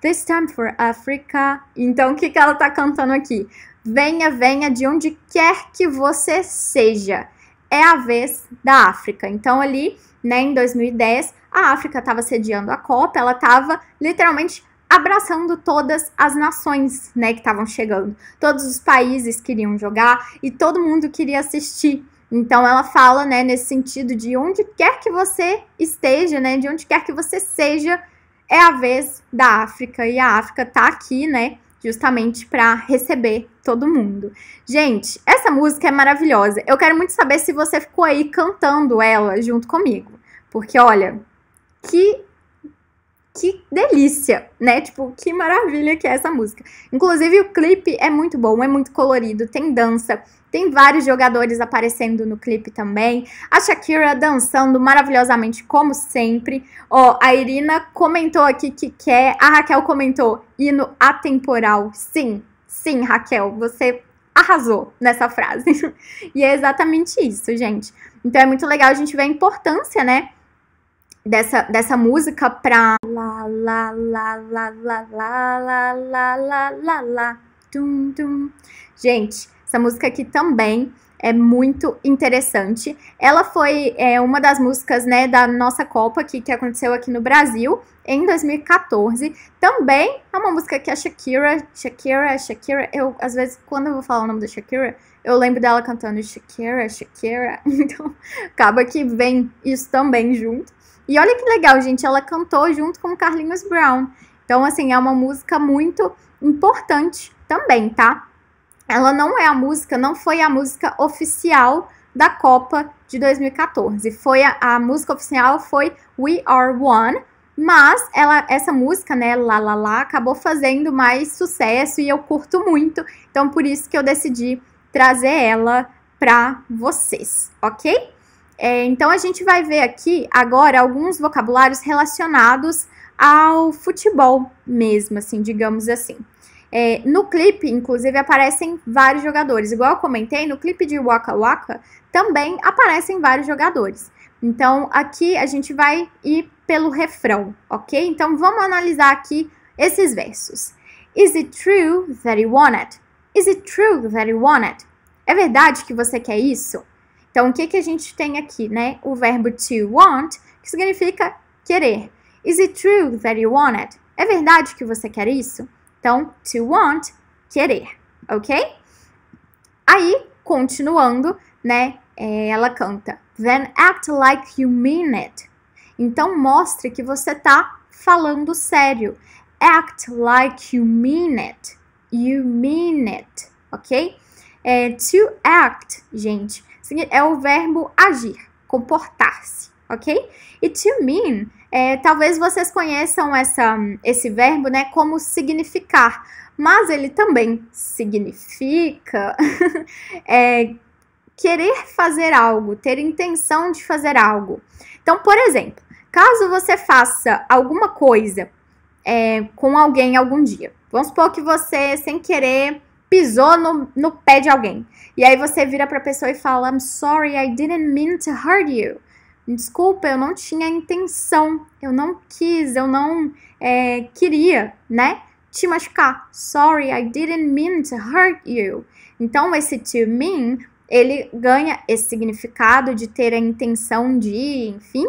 This time for Africa. Então o que que ela tá cantando aqui? Venha, venha de onde quer que você seja. É a vez da África. Então ali, né, em 2010, a África estava sediando a Copa, ela estava literalmente abraçando todas as nações, né, que estavam chegando. Todos os países queriam jogar e todo mundo queria assistir. Então ela fala, né, nesse sentido de onde quer que você esteja, né, de onde quer que você seja, é a vez da África e a África tá aqui, né, justamente para receber todo mundo. Gente, essa música é maravilhosa. Eu quero muito saber se você ficou aí cantando ela junto comigo, porque olha, que que delícia, né? Tipo, que maravilha que é essa música. Inclusive, o clipe é muito bom, é muito colorido, tem dança, tem vários jogadores aparecendo no clipe também. A Shakira dançando maravilhosamente, como sempre. Ó, a Irina comentou aqui que quer. A Raquel comentou hino atemporal. Sim, sim, Raquel, você arrasou nessa frase. e é exatamente isso, gente. Então é muito legal a gente ver a importância, né? dessa, dessa música pra lá, lá, lá, lá, lá, lá, lá, lá, lá, lá, lá, tum, tum. Gente, essa música aqui também é muito interessante. Ela foi é, uma das músicas né, da nossa Copa aqui, que aconteceu aqui no Brasil em 2014. Também é uma música que a Shakira, Shakira, Shakira, eu às vezes quando eu vou falar o nome da Shakira, eu lembro dela cantando Shakira, Shakira. Então acaba que vem isso também junto. E olha que legal, gente, ela cantou junto com Carlinhos Brown. Então, assim, é uma música muito importante também, tá? Ela não é a música, não foi a música oficial da Copa de 2014. Foi a, a música oficial foi We Are One, mas ela, essa música, né, lá, lá, lá, acabou fazendo mais sucesso e eu curto muito. Então, por isso que eu decidi trazer ela para vocês, ok? É, então a gente vai ver aqui agora alguns vocabulários relacionados ao futebol mesmo, assim, digamos assim. É, no clipe, inclusive, aparecem vários jogadores. Igual eu comentei, no clipe de Waka Waka também aparecem vários jogadores. Então, aqui a gente vai ir pelo refrão, ok? Então, vamos analisar aqui esses versos. Is it true that you want it? Is it true that you want it? É verdade que você quer isso? Então, o que, que a gente tem aqui, né? O verbo to want, que significa querer. Is it true that you want it? É verdade que você quer isso? Então, to want, querer, ok? Aí, continuando, né? É, ela canta, then act like you mean it. Então, mostre que você tá falando sério. Act like you mean it. You mean it, ok? É, to act, gente, Assim, é o verbo agir, comportar-se, ok? E to mean, é, talvez vocês conheçam essa, esse verbo né, como significar, mas ele também significa é, querer fazer algo, ter intenção de fazer algo. Então, por exemplo, caso você faça alguma coisa é, com alguém algum dia, vamos supor que você, sem querer, pisou no, no pé de alguém. E aí você vira pra pessoa e fala: I'm sorry, I didn't mean to hurt you. Desculpa, eu não tinha intenção, eu não quis, eu não é, queria, né? Te machucar. Sorry, I didn't mean to hurt you. Então, esse to mean, ele ganha esse significado de ter a intenção de, enfim,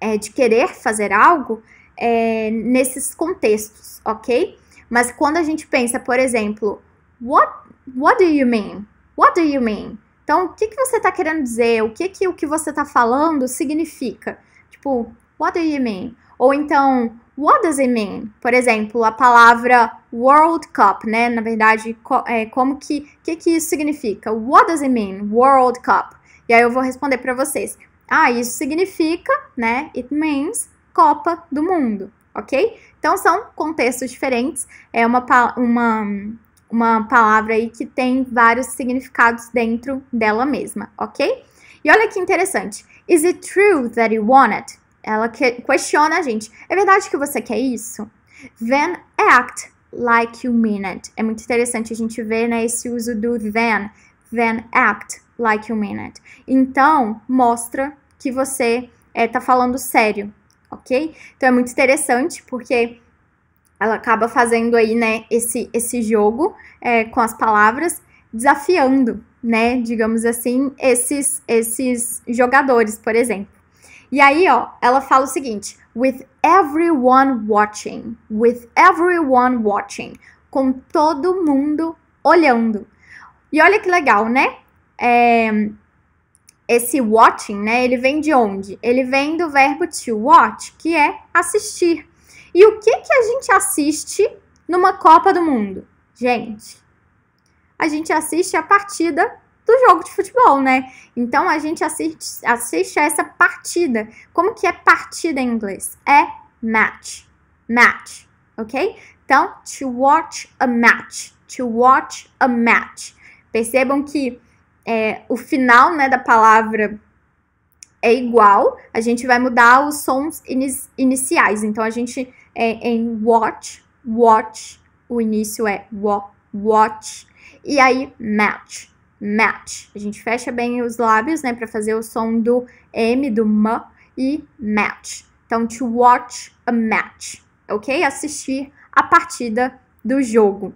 é, de querer fazer algo é, nesses contextos, ok? Mas quando a gente pensa, por exemplo, what, what do you mean? What do you mean? Então, o que, que você está querendo dizer? O que, que o que você está falando significa? Tipo, what do you mean? Ou então, what does it mean? Por exemplo, a palavra World Cup, né? Na verdade, co é, como que, que que isso significa? What does it mean? World Cup. E aí eu vou responder para vocês. Ah, isso significa, né? It means Copa do Mundo, ok? Então são contextos diferentes, é uma, uma, uma palavra aí que tem vários significados dentro dela mesma, ok? E olha que interessante. Is it true that you want it? Ela que, questiona a gente. É verdade que você quer isso? Then act like you mean it. É muito interessante a gente ver né, esse uso do then. Then act like you mean it. Então, mostra que você está é, falando sério, ok? Então é muito interessante porque ela acaba fazendo aí, né, esse, esse jogo é, com as palavras, desafiando, né, digamos assim, esses, esses jogadores, por exemplo. E aí, ó, ela fala o seguinte: with everyone watching, with everyone watching, com todo mundo olhando. E olha que legal, né? É, esse watching, né? Ele vem de onde? Ele vem do verbo to watch, que é assistir. E o que que a gente assiste numa Copa do Mundo? Gente, a gente assiste a partida do jogo de futebol, né? Então a gente assiste, assiste a essa partida. Como que é partida em inglês? É match. Match, ok? Então, to watch a match. To watch a match. Percebam que é, o final né, da palavra é igual, a gente vai mudar os sons iniciais. Então, a gente é, em watch, watch, o início é watch, e aí match, match. A gente fecha bem os lábios, né, para fazer o som do M, do M, e match. Então, to watch a match, ok? Assistir a partida do jogo.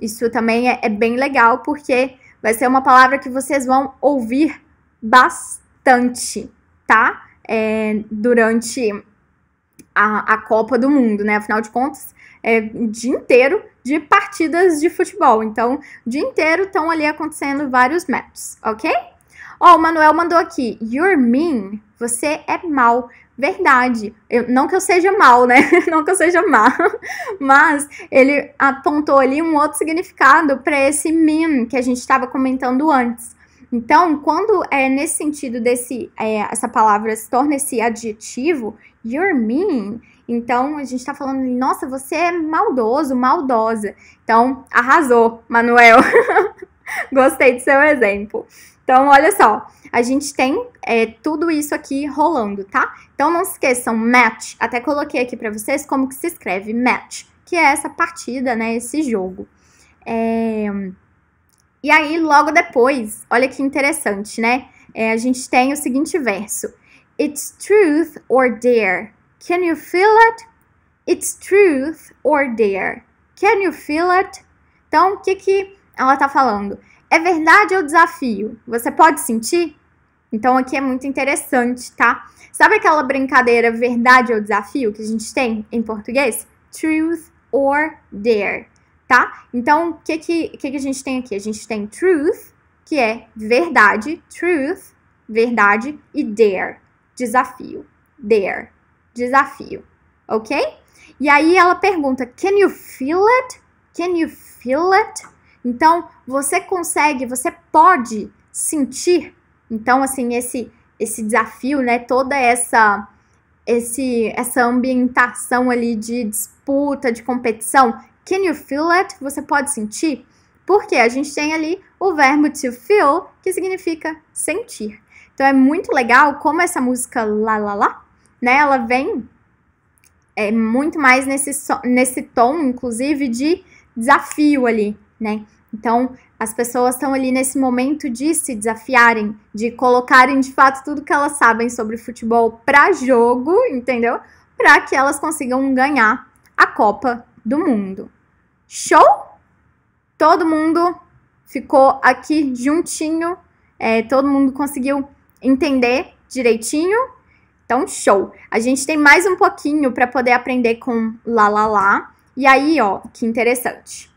Isso também é, é bem legal, porque Vai ser uma palavra que vocês vão ouvir bastante, tá? É, durante a, a, Copa do Mundo, né? Afinal de contas, é o dia inteiro de partidas de futebol. Então, o dia inteiro estão ali acontecendo vários matches, ok? Ó, oh, o Manuel mandou aqui: You're mean. Você é mal verdade. Eu, não que eu seja mal, né? Não que eu seja má, mas ele apontou ali um outro significado para esse meme que a gente estava comentando antes. Então, quando é nesse sentido desse é, essa palavra se torna esse adjetivo, you're mean. Então, a gente está falando, nossa, você é maldoso, maldosa. Então, arrasou, Manuel. Gostei do seu exemplo. Então, olha só, a gente tem é, tudo isso aqui rolando, tá? Então, não se esqueçam, match, até coloquei aqui para vocês como que se escreve match, que é essa partida, né, esse jogo. É... E aí, logo depois, olha que interessante, né? É, a gente tem o seguinte verso. It's truth or dare. Can you feel it? It's truth or dare. Can you feel it? Então, o que, que ela tá falando? É verdade ou desafio? Você pode sentir? Então aqui é muito interessante, tá? Sabe aquela brincadeira verdade ou desafio que a gente tem em português? Truth or dare, tá? Então o que que, que que a gente tem aqui? A gente tem truth, que é verdade, truth, verdade, e dare, desafio, dare, desafio, ok? E aí ela pergunta, can you feel it? Can you feel it? Então, você consegue, você pode sentir. Então, assim, esse esse desafio, né, toda essa esse essa ambientação ali de disputa, de competição, can you feel it? Você pode sentir? Porque a gente tem ali o verbo to feel, que significa sentir. Então é muito legal como essa música la la la, né, ela vem é muito mais nesse, nesse tom, inclusive, de desafio ali, né? Então, as pessoas estão ali nesse momento de se desafiarem, de colocarem de fato tudo que elas sabem sobre futebol para jogo, entendeu? Para que elas consigam ganhar a Copa do Mundo. Show? Todo mundo ficou aqui juntinho, é, todo mundo conseguiu entender direitinho. Então, show! A gente tem mais um pouquinho para poder aprender com lá, lá, lá. E aí, ó, que interessante.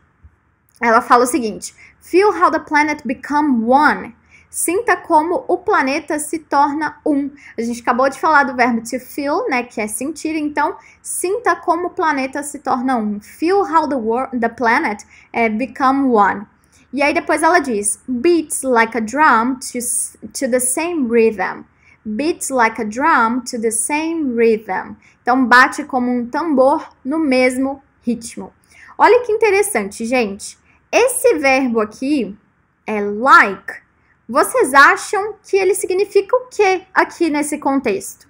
Ela fala o seguinte: Feel how the planet become one. Sinta como o planeta se torna um. A gente acabou de falar do verbo to feel, né, que é sentir, então sinta como o planeta se torna um. Feel how the world, the planet eh, become one. E aí depois ela diz: beats like a drum to, to the same rhythm. Beats like a drum to the same rhythm. Então bate como um tambor no mesmo ritmo. Olha que interessante, gente. Esse verbo aqui é like. Vocês acham que ele significa o que aqui nesse contexto?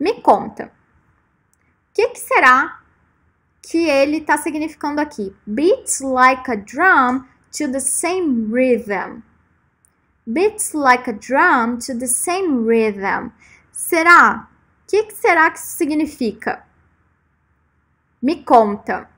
Me conta. O que, que será que ele está significando aqui? Beats like a drum to the same rhythm. Beats like a drum to the same rhythm. Será? O que, que será que isso significa? Me conta.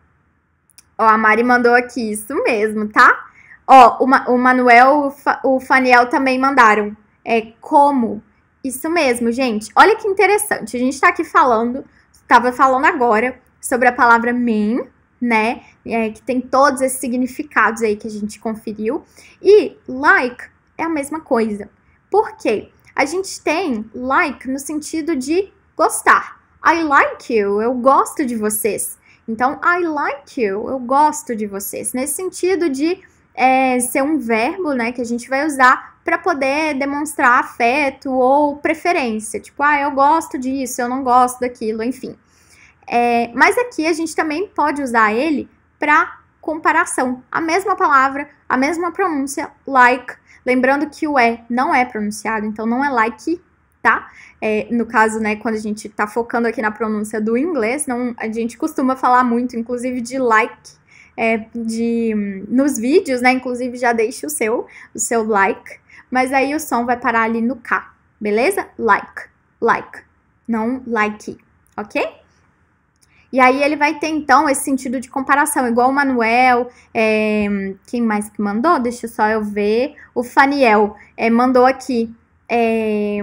Ó, a Mari mandou aqui, isso mesmo, tá? Ó, o, Ma o Manuel, o, Fa o Faniel também mandaram. É como? Isso mesmo, gente. Olha que interessante. A gente tá aqui falando, tava falando agora sobre a palavra men, né? É, que tem todos esses significados aí que a gente conferiu. E like é a mesma coisa. Por quê? A gente tem like no sentido de gostar. I like you, eu gosto de vocês. Então, I like you, eu gosto de vocês. Nesse sentido de é, ser um verbo, né, que a gente vai usar para poder demonstrar afeto ou preferência. Tipo, ah, eu gosto disso, eu não gosto daquilo, enfim. É, mas aqui a gente também pode usar ele para comparação. A mesma palavra, a mesma pronúncia, like. Lembrando que o E não é pronunciado, então não é like, tá? É, no caso, né, quando a gente está focando aqui na pronúncia do inglês, não, a gente costuma falar muito, inclusive, de like é, de, nos vídeos, né? Inclusive, já deixe o seu, o seu like, mas aí o som vai parar ali no K, beleza? Like, like, não like, ok? E aí ele vai ter, então, esse sentido de comparação, igual o Manuel, é, quem mais que mandou? Deixa só eu ver. O Faniel é, mandou aqui. É,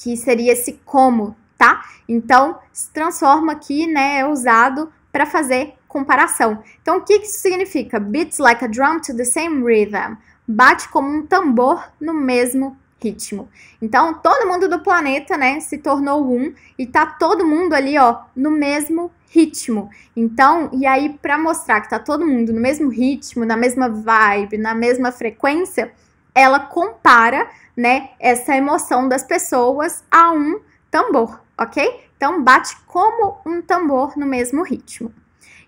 que seria esse como, tá? Então, se transforma aqui, né, é usado para fazer comparação. Então, o que, que isso significa? Beats like a drum to the same rhythm. Bate como um tambor no mesmo ritmo. Então, todo mundo do planeta, né, se tornou um e tá todo mundo ali, ó, no mesmo ritmo. Então, e aí para mostrar que tá todo mundo no mesmo ritmo, na mesma vibe, na mesma frequência, ela compara, né, essa emoção das pessoas a um tambor, ok? Então bate como um tambor no mesmo ritmo.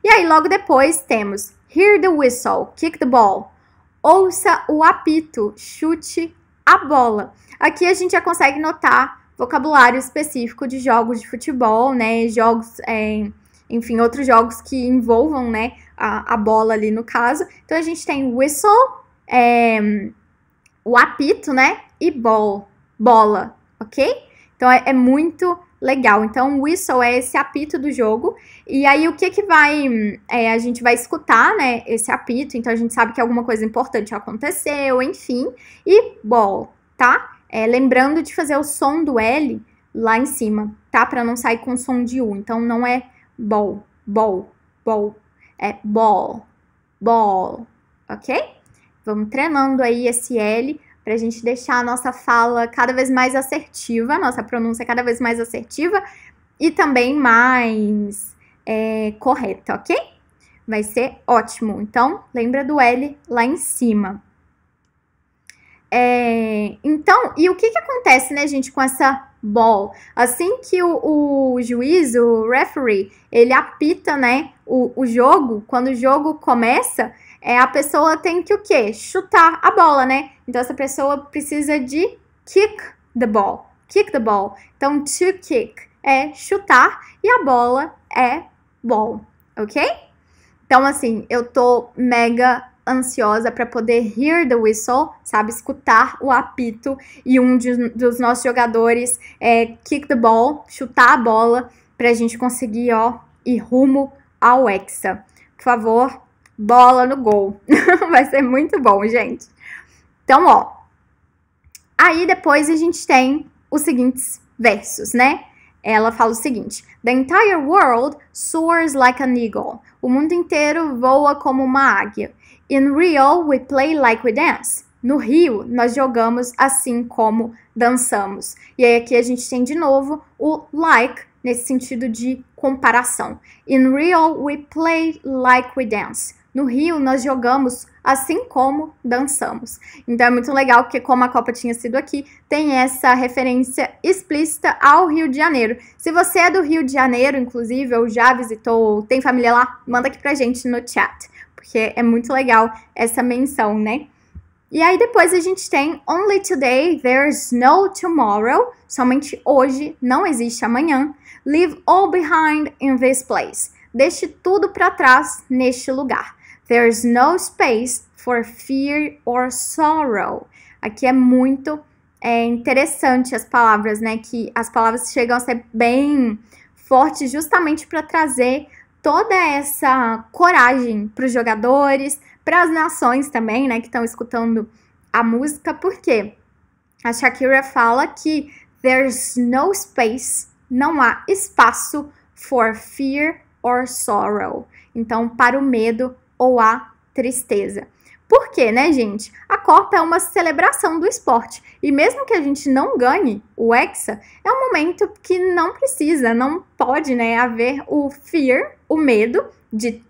E aí logo depois temos hear the whistle, kick the ball. Ouça o apito, chute a bola. Aqui a gente já consegue notar vocabulário específico de jogos de futebol, né? Jogos, é, enfim, outros jogos que envolvam, né, a, a, bola ali no caso. Então a gente tem whistle, é, o apito, né? E ball, bola, ok? Então é, é muito legal. Então whistle é esse apito do jogo. E aí o que que vai, é, a gente vai escutar, né? Esse apito. Então a gente sabe que alguma coisa importante aconteceu, enfim. E ball, tá? É, lembrando de fazer o som do L lá em cima, tá? Para não sair com som de U. Então não é ball, ball, ball, é ball, ball, ok? Vamos treinando aí esse L para a gente deixar a nossa fala cada vez mais assertiva, a nossa pronúncia cada vez mais assertiva e também mais é, correta, ok? Vai ser ótimo. Então, lembra do L lá em cima. É, então, e o que, que acontece, né, gente, com essa ball. Assim que o, o juiz, o referee, ele apita, né, o, o jogo, quando o jogo começa, é, a pessoa tem que o quê? Chutar a bola, né? Então, essa pessoa precisa de kick the ball. Kick the ball. Então, to kick é chutar e a bola é ball, ok? Então, assim, eu tô mega ansiosa para poder hear the whistle, sabe, escutar o apito e um de, dos nossos jogadores é, kick the ball, chutar a bola para a gente conseguir, ó, ir rumo ao hexa. Por favor, bola no gol. Vai ser muito bom, gente. Então, ó. Aí depois a gente tem os seguintes versos, né? Ela fala o seguinte: The entire world soars like an eagle. O mundo inteiro voa como uma águia. In Rio, we play like we dance. No Rio, nós jogamos assim como dançamos. E aí aqui a gente tem de novo o like nesse sentido de comparação. In Rio, we play like we dance. No Rio, nós jogamos assim como dançamos. Então é muito legal porque, como a Copa tinha sido aqui, tem essa referência explícita ao Rio de Janeiro. Se você é do Rio de Janeiro, inclusive, ou já visitou, ou tem família lá, manda aqui pra gente no chat porque é muito legal essa menção, né? E aí depois a gente tem Only today, there's no tomorrow. Somente hoje, não existe amanhã. Leave all behind in this place. Deixe tudo para trás neste lugar. There's no space for fear or sorrow. Aqui é muito é, interessante as palavras, né? Que as palavras chegam a ser bem fortes justamente para trazer toda essa coragem para os jogadores, para as nações também, né, que estão escutando a música, porque a Shakira fala que there's no space, não há espaço for fear or sorrow. Então, para o medo ou a tristeza. Por quê, né, gente? A Copa é uma celebração do esporte e mesmo que a gente não ganhe o Hexa, é um momento que não precisa, não pode, né, haver o fear, o medo de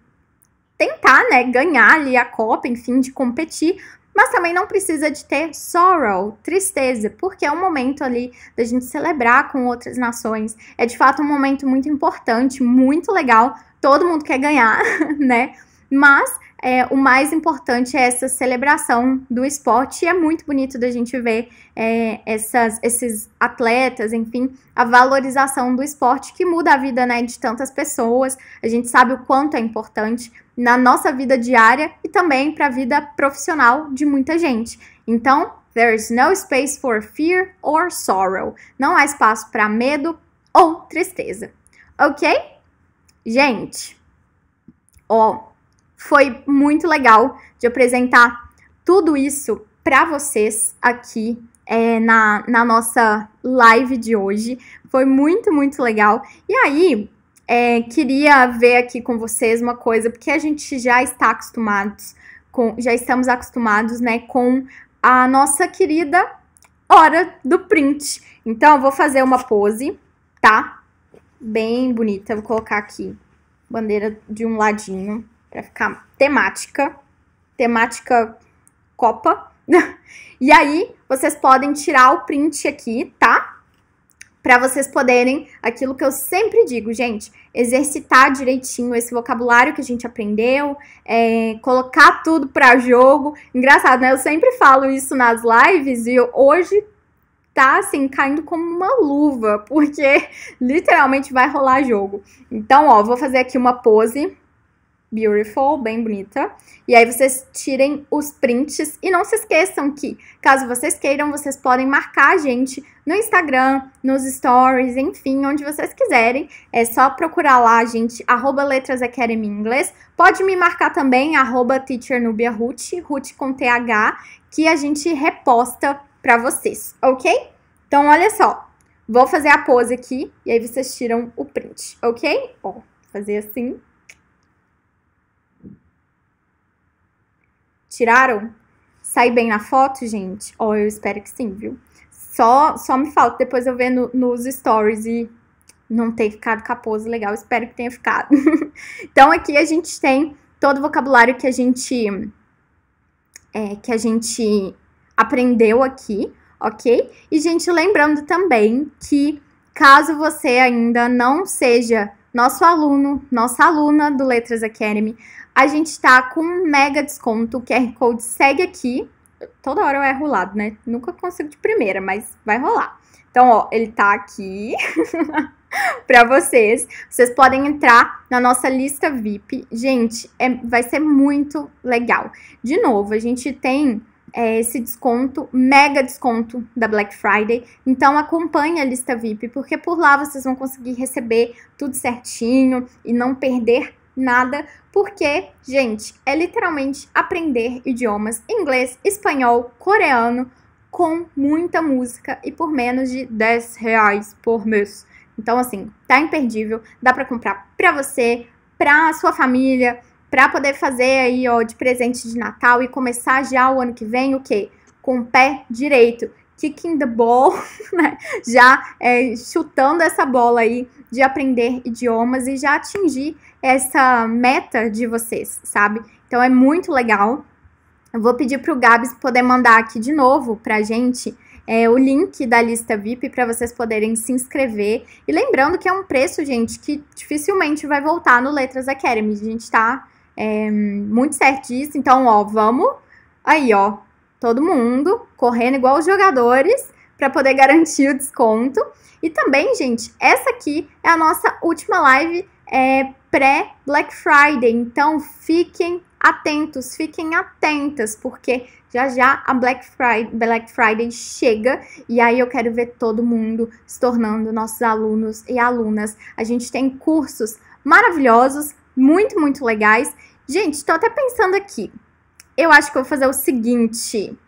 tentar, né, ganhar ali a Copa, enfim, de competir, mas também não precisa de ter sorrow, tristeza, porque é um momento ali da gente celebrar com outras nações. É de fato um momento muito importante, muito legal. Todo mundo quer ganhar, né? Mas é, o mais importante é essa celebração do esporte e é muito bonito da gente ver é, essas, esses atletas, enfim, a valorização do esporte que muda a vida né, de tantas pessoas. A gente sabe o quanto é importante na nossa vida diária e também para a vida profissional de muita gente. Então, there is no space for fear or sorrow. Não há espaço para medo ou tristeza. Ok? Gente, ó. Oh, foi muito legal de apresentar tudo isso para vocês aqui é, na, na nossa live de hoje. Foi muito, muito legal. E aí, é, queria ver aqui com vocês uma coisa, porque a gente já está acostumados com, já estamos acostumados, né, com a nossa querida hora do print. Então, vou fazer uma pose, tá? Bem bonita, vou colocar aqui bandeira de um ladinho para ficar temática, temática Copa. e aí, vocês podem tirar o print aqui, tá? Para vocês poderem, aquilo que eu sempre digo, gente, exercitar direitinho esse vocabulário que a gente aprendeu, é, colocar tudo para jogo. Engraçado, né? Eu sempre falo isso nas lives e hoje tá assim caindo como uma luva, porque literalmente vai rolar jogo. Então, ó, vou fazer aqui uma pose Beautiful, bem bonita. E aí vocês tirem os prints. E não se esqueçam que, caso vocês queiram, vocês podem marcar a gente no Instagram, nos stories, enfim, onde vocês quiserem. É só procurar lá a gente, arroba Letras Academy Inglês. Pode me marcar também, arroba TeacherNubiaRoot, Root com TH, que a gente reposta para vocês, ok? Então, olha só. Vou fazer a pose aqui e aí vocês tiram o print, ok? Ó, fazer assim. Tiraram? Sai bem na foto, gente? Ó, oh, eu espero que sim, viu? Só, só me falta depois eu ver no, nos stories e não ter ficado com a pose legal. Espero que tenha ficado. então, aqui a gente tem todo o vocabulário que a gente... É, que a gente aprendeu aqui, ok? E, gente, lembrando também que caso você ainda não seja nosso aluno, nossa aluna do Letras Academy, a gente está com um mega desconto. O QR Code segue aqui. Toda hora eu erro o lado, né? Nunca consigo de primeira, mas vai rolar. Então, ó, ele tá aqui para vocês. Vocês podem entrar na nossa lista VIP. Gente, é, vai ser muito legal. De novo, a gente tem é, esse desconto, mega desconto da Black Friday. Então acompanhe a lista VIP, porque por lá vocês vão conseguir receber tudo certinho e não perder nada, porque, gente, é literalmente aprender idiomas inglês, espanhol, coreano com muita música e por menos de 10 reais por mês. Então, assim, tá imperdível, dá para comprar pra você, pra sua família, pra poder fazer aí, ó, de presente de Natal e começar já o ano que vem o quê? Com o pé direito kicking the ball, né? já é, chutando essa bola aí de aprender idiomas e já atingir essa meta de vocês, sabe? Então é muito legal. Eu vou pedir para o Gabs poder mandar aqui de novo para gente é, o link da lista VIP para vocês poderem se inscrever. E lembrando que é um preço, gente, que dificilmente vai voltar no Letras Academy. A gente tá é, muito certo disso. Então, ó, vamos aí, ó, todo mundo correndo igual os jogadores para poder garantir o desconto. E também, gente, essa aqui é a nossa última live é, pré-Black Friday. Então fiquem atentos, fiquem atentas, porque já já a Black Friday, Black Friday, chega e aí eu quero ver todo mundo se tornando nossos alunos e alunas. A gente tem cursos maravilhosos, muito, muito legais. Gente, estou até pensando aqui eu acho que eu vou fazer o seguinte.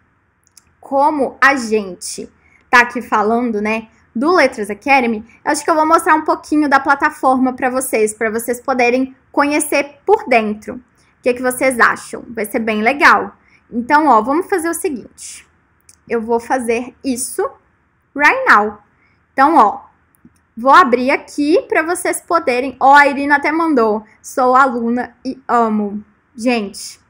Como a gente tá aqui falando, né, do Letras Academy, eu acho que eu vou mostrar um pouquinho da plataforma para vocês, para vocês poderem conhecer por dentro. O que, é que vocês acham? Vai ser bem legal. Então, ó, vamos fazer o seguinte. Eu vou fazer isso right now. Então, ó, vou abrir aqui para vocês poderem... Ó, a Irina até mandou. Sou aluna e amo. Gente,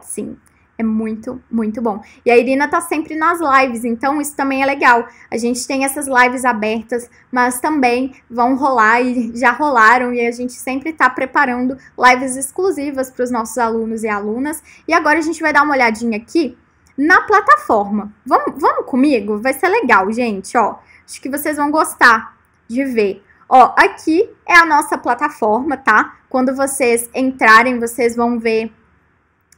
Sim, é muito, muito bom. E a Irina tá sempre nas lives, então isso também é legal. A gente tem essas lives abertas, mas também vão rolar e já rolaram e a gente sempre está preparando lives exclusivas para os nossos alunos e alunas. E agora a gente vai dar uma olhadinha aqui na plataforma. Vamos, vamos comigo? Vai ser legal, gente, ó. Acho que vocês vão gostar de ver. Ó, aqui é a nossa plataforma, tá? Quando vocês entrarem, vocês vão ver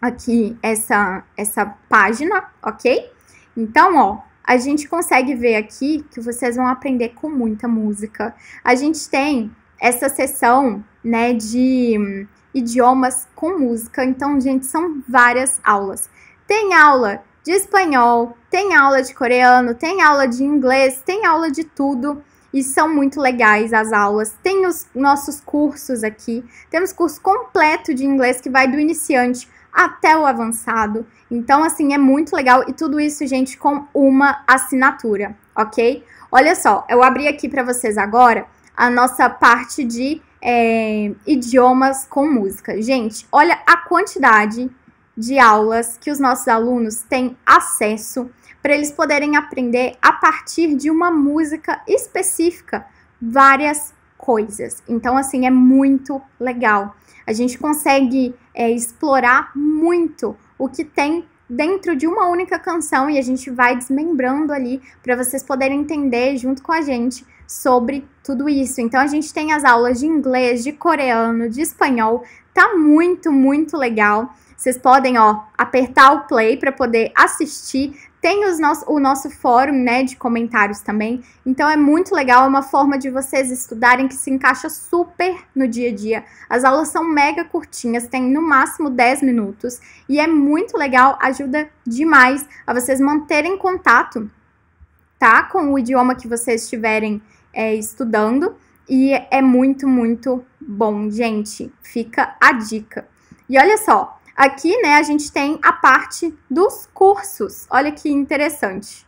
aqui essa, essa página, ok? Então, ó, a gente consegue ver aqui que vocês vão aprender com muita música. A gente tem essa sessão, né, de idiomas com música. Então, gente, são várias aulas. Tem aula de espanhol, tem aula de coreano, tem aula de inglês, tem aula de tudo. E são muito legais as aulas. Tem os nossos cursos aqui. Temos curso completo de inglês que vai do iniciante até o avançado. Então, assim, é muito legal e tudo isso, gente, com uma assinatura, ok? Olha só, eu abri aqui para vocês agora a nossa parte de é, idiomas com música. Gente, olha a quantidade de aulas que os nossos alunos têm acesso para eles poderem aprender a partir de uma música específica várias coisas. Então, assim, é muito legal. A gente consegue é, explorar muito o que tem dentro de uma única canção e a gente vai desmembrando ali para vocês poderem entender junto com a gente sobre tudo isso. Então a gente tem as aulas de inglês, de coreano, de espanhol. Tá muito, muito legal. Vocês podem, ó, apertar o play para poder assistir. Tem os nosso, o nosso fórum né, de comentários também. Então é muito legal, é uma forma de vocês estudarem que se encaixa super no dia a dia. As aulas são mega curtinhas, tem no máximo 10 minutos. E é muito legal, ajuda demais a vocês manterem contato tá, com o idioma que vocês estiverem é, estudando. E é muito, muito bom, gente. Fica a dica. E olha só, Aqui, né, a gente tem a parte dos cursos. Olha que interessante.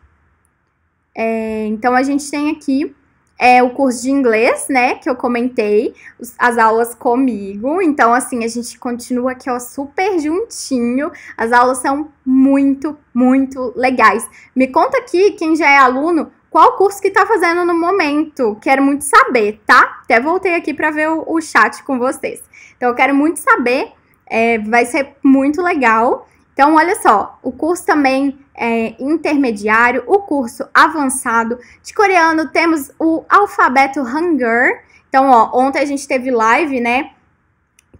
É, então, a gente tem aqui é, o curso de inglês, né, que eu comentei, as aulas comigo. Então, assim, a gente continua aqui, ó, super juntinho. As aulas são muito, muito legais. Me conta aqui, quem já é aluno, qual curso que tá fazendo no momento. Quero muito saber, tá? Até voltei aqui para ver o, o chat com vocês. Então, eu quero muito saber é, vai ser muito legal. Então, olha só, o curso também é intermediário, o curso avançado. De coreano, temos o alfabeto Hangul. Então, ó, ontem a gente teve live, né?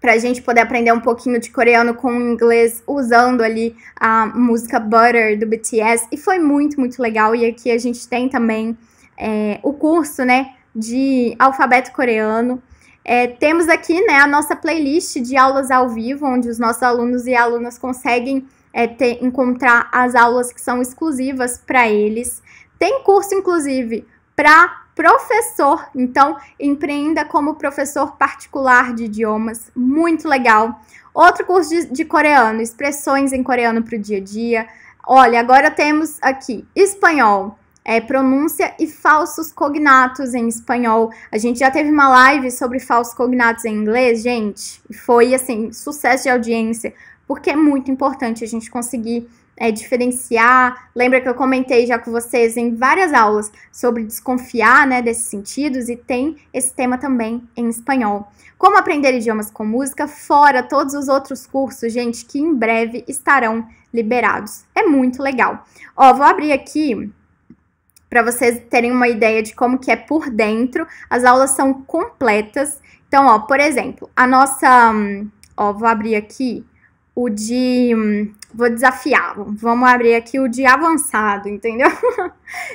Pra gente poder aprender um pouquinho de coreano com inglês, usando ali a música Butter do BTS. E foi muito, muito legal. E aqui a gente tem também é, o curso, né? De alfabeto coreano. É, temos aqui né, a nossa playlist de aulas ao vivo, onde os nossos alunos e alunas conseguem é, ter, encontrar as aulas que são exclusivas para eles. Tem curso, inclusive, para professor, então empreenda como professor particular de idiomas, muito legal. Outro curso de, de coreano, expressões em coreano para o dia a dia. Olha, agora temos aqui espanhol, é, pronúncia e falsos cognatos em espanhol. A gente já teve uma live sobre falsos cognatos em inglês, gente. Foi, assim, sucesso de audiência, porque é muito importante a gente conseguir é, diferenciar. Lembra que eu comentei já com vocês em várias aulas sobre desconfiar, né, desses sentidos, e tem esse tema também em espanhol. Como aprender idiomas com música, fora todos os outros cursos, gente, que em breve estarão liberados. É muito legal. Ó, vou abrir aqui para vocês terem uma ideia de como que é por dentro, as aulas são completas. Então, ó, por exemplo, a nossa, hum, ó, vou abrir aqui o de, hum, vou desafiar, vamos abrir aqui o de avançado, entendeu?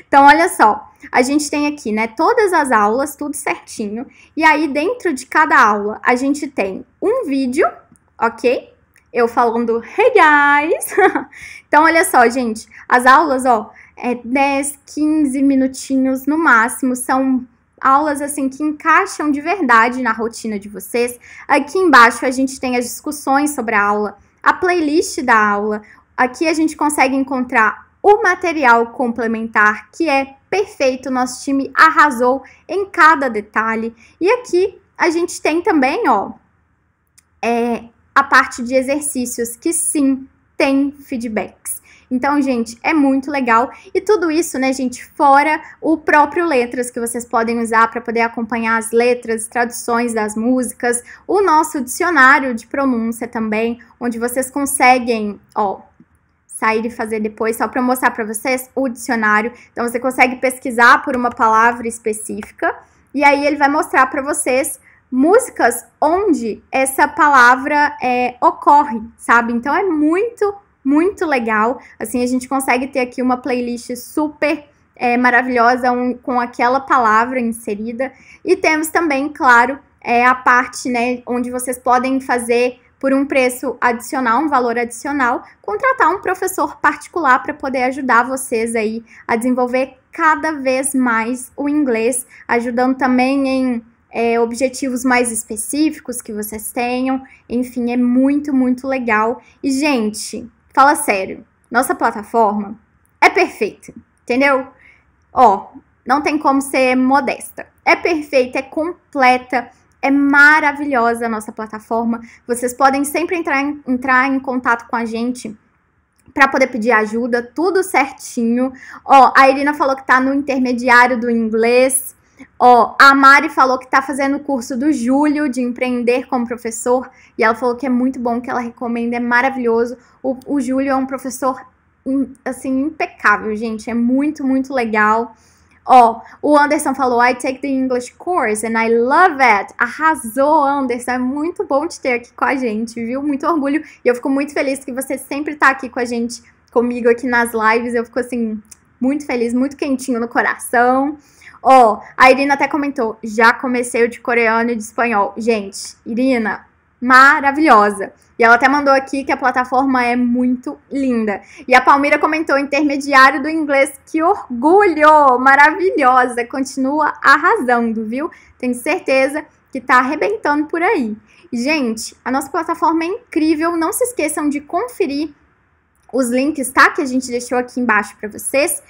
então, olha só, a gente tem aqui, né, todas as aulas, tudo certinho, e aí dentro de cada aula a gente tem um vídeo, ok? Eu falando, hey guys! então, olha só, gente, as aulas, ó, é, 10, 15 minutinhos no máximo. São aulas assim que encaixam de verdade na rotina de vocês. Aqui embaixo a gente tem as discussões sobre a aula, a playlist da aula. Aqui a gente consegue encontrar o material complementar que é perfeito, nosso time arrasou em cada detalhe. E aqui a gente tem também, ó, é, a parte de exercícios que sim tem feedbacks. Então, gente, é muito legal. E tudo isso, né, gente, fora o próprio letras que vocês podem usar para poder acompanhar as letras, traduções das músicas, o nosso dicionário de pronúncia também, onde vocês conseguem, ó, sair e fazer depois, só para mostrar para vocês o dicionário. Então você consegue pesquisar por uma palavra específica e aí ele vai mostrar para vocês músicas onde essa palavra é, ocorre, sabe? Então é muito muito legal. Assim, a gente consegue ter aqui uma playlist super é, maravilhosa um, com aquela palavra inserida. E temos também, claro, é, a parte né, onde vocês podem fazer por um preço adicional, um valor adicional, contratar um professor particular para poder ajudar vocês aí a desenvolver cada vez mais o inglês, ajudando também em é, objetivos mais específicos que vocês tenham. Enfim, é muito, muito legal. E, gente, Fala sério, nossa plataforma é perfeita, entendeu? Ó, não tem como ser modesta. É perfeita, é completa, é maravilhosa a nossa plataforma. Vocês podem sempre entrar em, entrar em contato com a gente para poder pedir ajuda, tudo certinho. Ó, a Irina falou que tá no intermediário do inglês. Ó, a Mari falou que tá fazendo o curso do Júlio de empreender como professor e ela falou que é muito bom, que ela recomenda, é maravilhoso. O, o Júlio é um professor assim impecável, gente, é muito, muito legal. Ó, o Anderson falou: I take the English course and I love it. Arrasou, Anderson. É muito bom te ter aqui com a gente, viu? Muito orgulho. E eu fico muito feliz que você sempre tá aqui com a gente, comigo aqui nas lives. Eu fico assim, muito feliz, muito quentinho no coração. Ó, oh, a Irina até comentou: já comecei o de coreano e de espanhol. Gente, Irina, maravilhosa. E ela até mandou aqui que a plataforma é muito linda. E a Palmira comentou: intermediário do inglês, que orgulho! Maravilhosa! Continua arrasando, viu? Tenho certeza que tá arrebentando por aí. Gente, a nossa plataforma é incrível. Não se esqueçam de conferir os links, tá? Que a gente deixou aqui embaixo para vocês.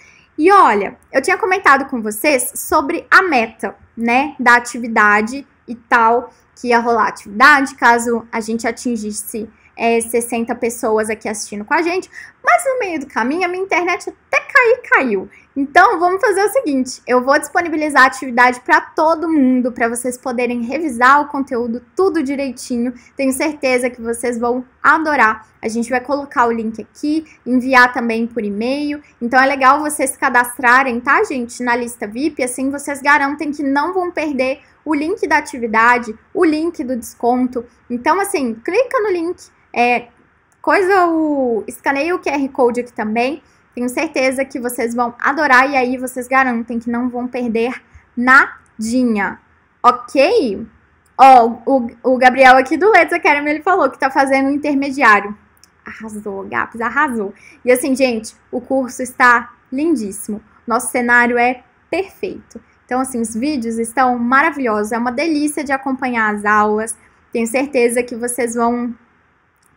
E olha, eu tinha comentado com vocês sobre a meta, né, da atividade e tal, que ia rolar atividade, caso a gente atingisse é, 60 pessoas aqui assistindo com a gente, mas no meio do caminho a minha internet até cair, caiu. Então, vamos fazer o seguinte: eu vou disponibilizar a atividade para todo mundo, para vocês poderem revisar o conteúdo tudo direitinho. Tenho certeza que vocês vão adorar. A gente vai colocar o link aqui, enviar também por e-mail. Então, é legal vocês cadastrarem, tá, gente, na lista VIP. Assim, vocês garantem que não vão perder o link da atividade, o link do desconto. Então, assim, clica no link, é, coisa o. escaneia o QR Code aqui também tenho certeza que vocês vão adorar e aí vocês garantem que não vão perder nadinha, ok? Ó, oh, o, o, Gabriel aqui do Let's Academy, ele falou que tá fazendo um intermediário. Arrasou, Gaps, arrasou. E assim, gente, o curso está lindíssimo. Nosso cenário é perfeito. Então, assim, os vídeos estão maravilhosos. É uma delícia de acompanhar as aulas. Tenho certeza que vocês vão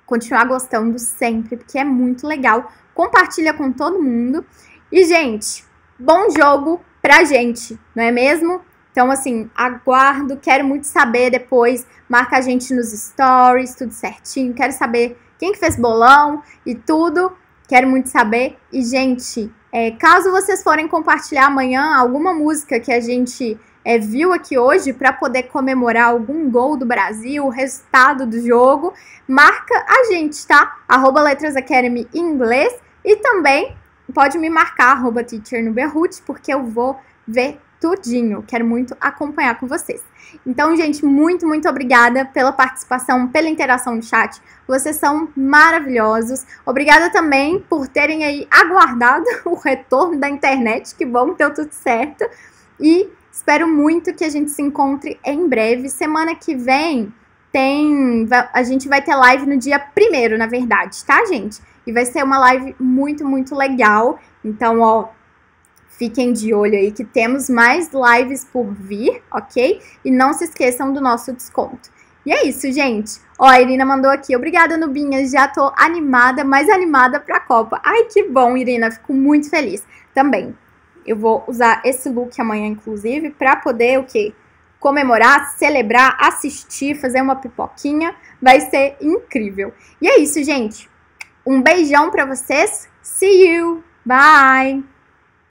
continuar gostando sempre, porque é muito legal compartilha com todo mundo. E, gente, bom jogo pra gente, não é mesmo? Então, assim, aguardo, quero muito saber depois. Marca a gente nos stories, tudo certinho. Quero saber quem que fez bolão e tudo. Quero muito saber. E, gente, é, caso vocês forem compartilhar amanhã alguma música que a gente é, viu aqui hoje para poder comemorar algum gol do Brasil, o resultado do jogo, marca a gente, tá? Arroba Letras Academy em inglês e também pode me marcar, arroba no porque eu vou ver tudinho. Quero muito acompanhar com vocês. Então, gente, muito, muito obrigada pela participação, pela interação no chat. Vocês são maravilhosos. Obrigada também por terem aí aguardado o retorno da internet. Que bom que deu tudo certo. E espero muito que a gente se encontre em breve. Semana que vem tem a gente vai ter live no dia primeiro, na verdade, tá, gente? E vai ser uma live muito, muito legal. Então, ó, Fiquem de olho aí que temos mais lives por vir, ok? E não se esqueçam do nosso desconto. E é isso, gente. Ó, a Irina mandou aqui. Obrigada, Nubinha. Já tô animada, mais animada pra Copa. Ai, que bom, Irina. Fico muito feliz. Também. Eu vou usar esse look amanhã, inclusive, pra poder o quê? Comemorar, celebrar, assistir, fazer uma pipoquinha. Vai ser incrível. E é isso, gente. Um beijão para vocês. See you. Bye.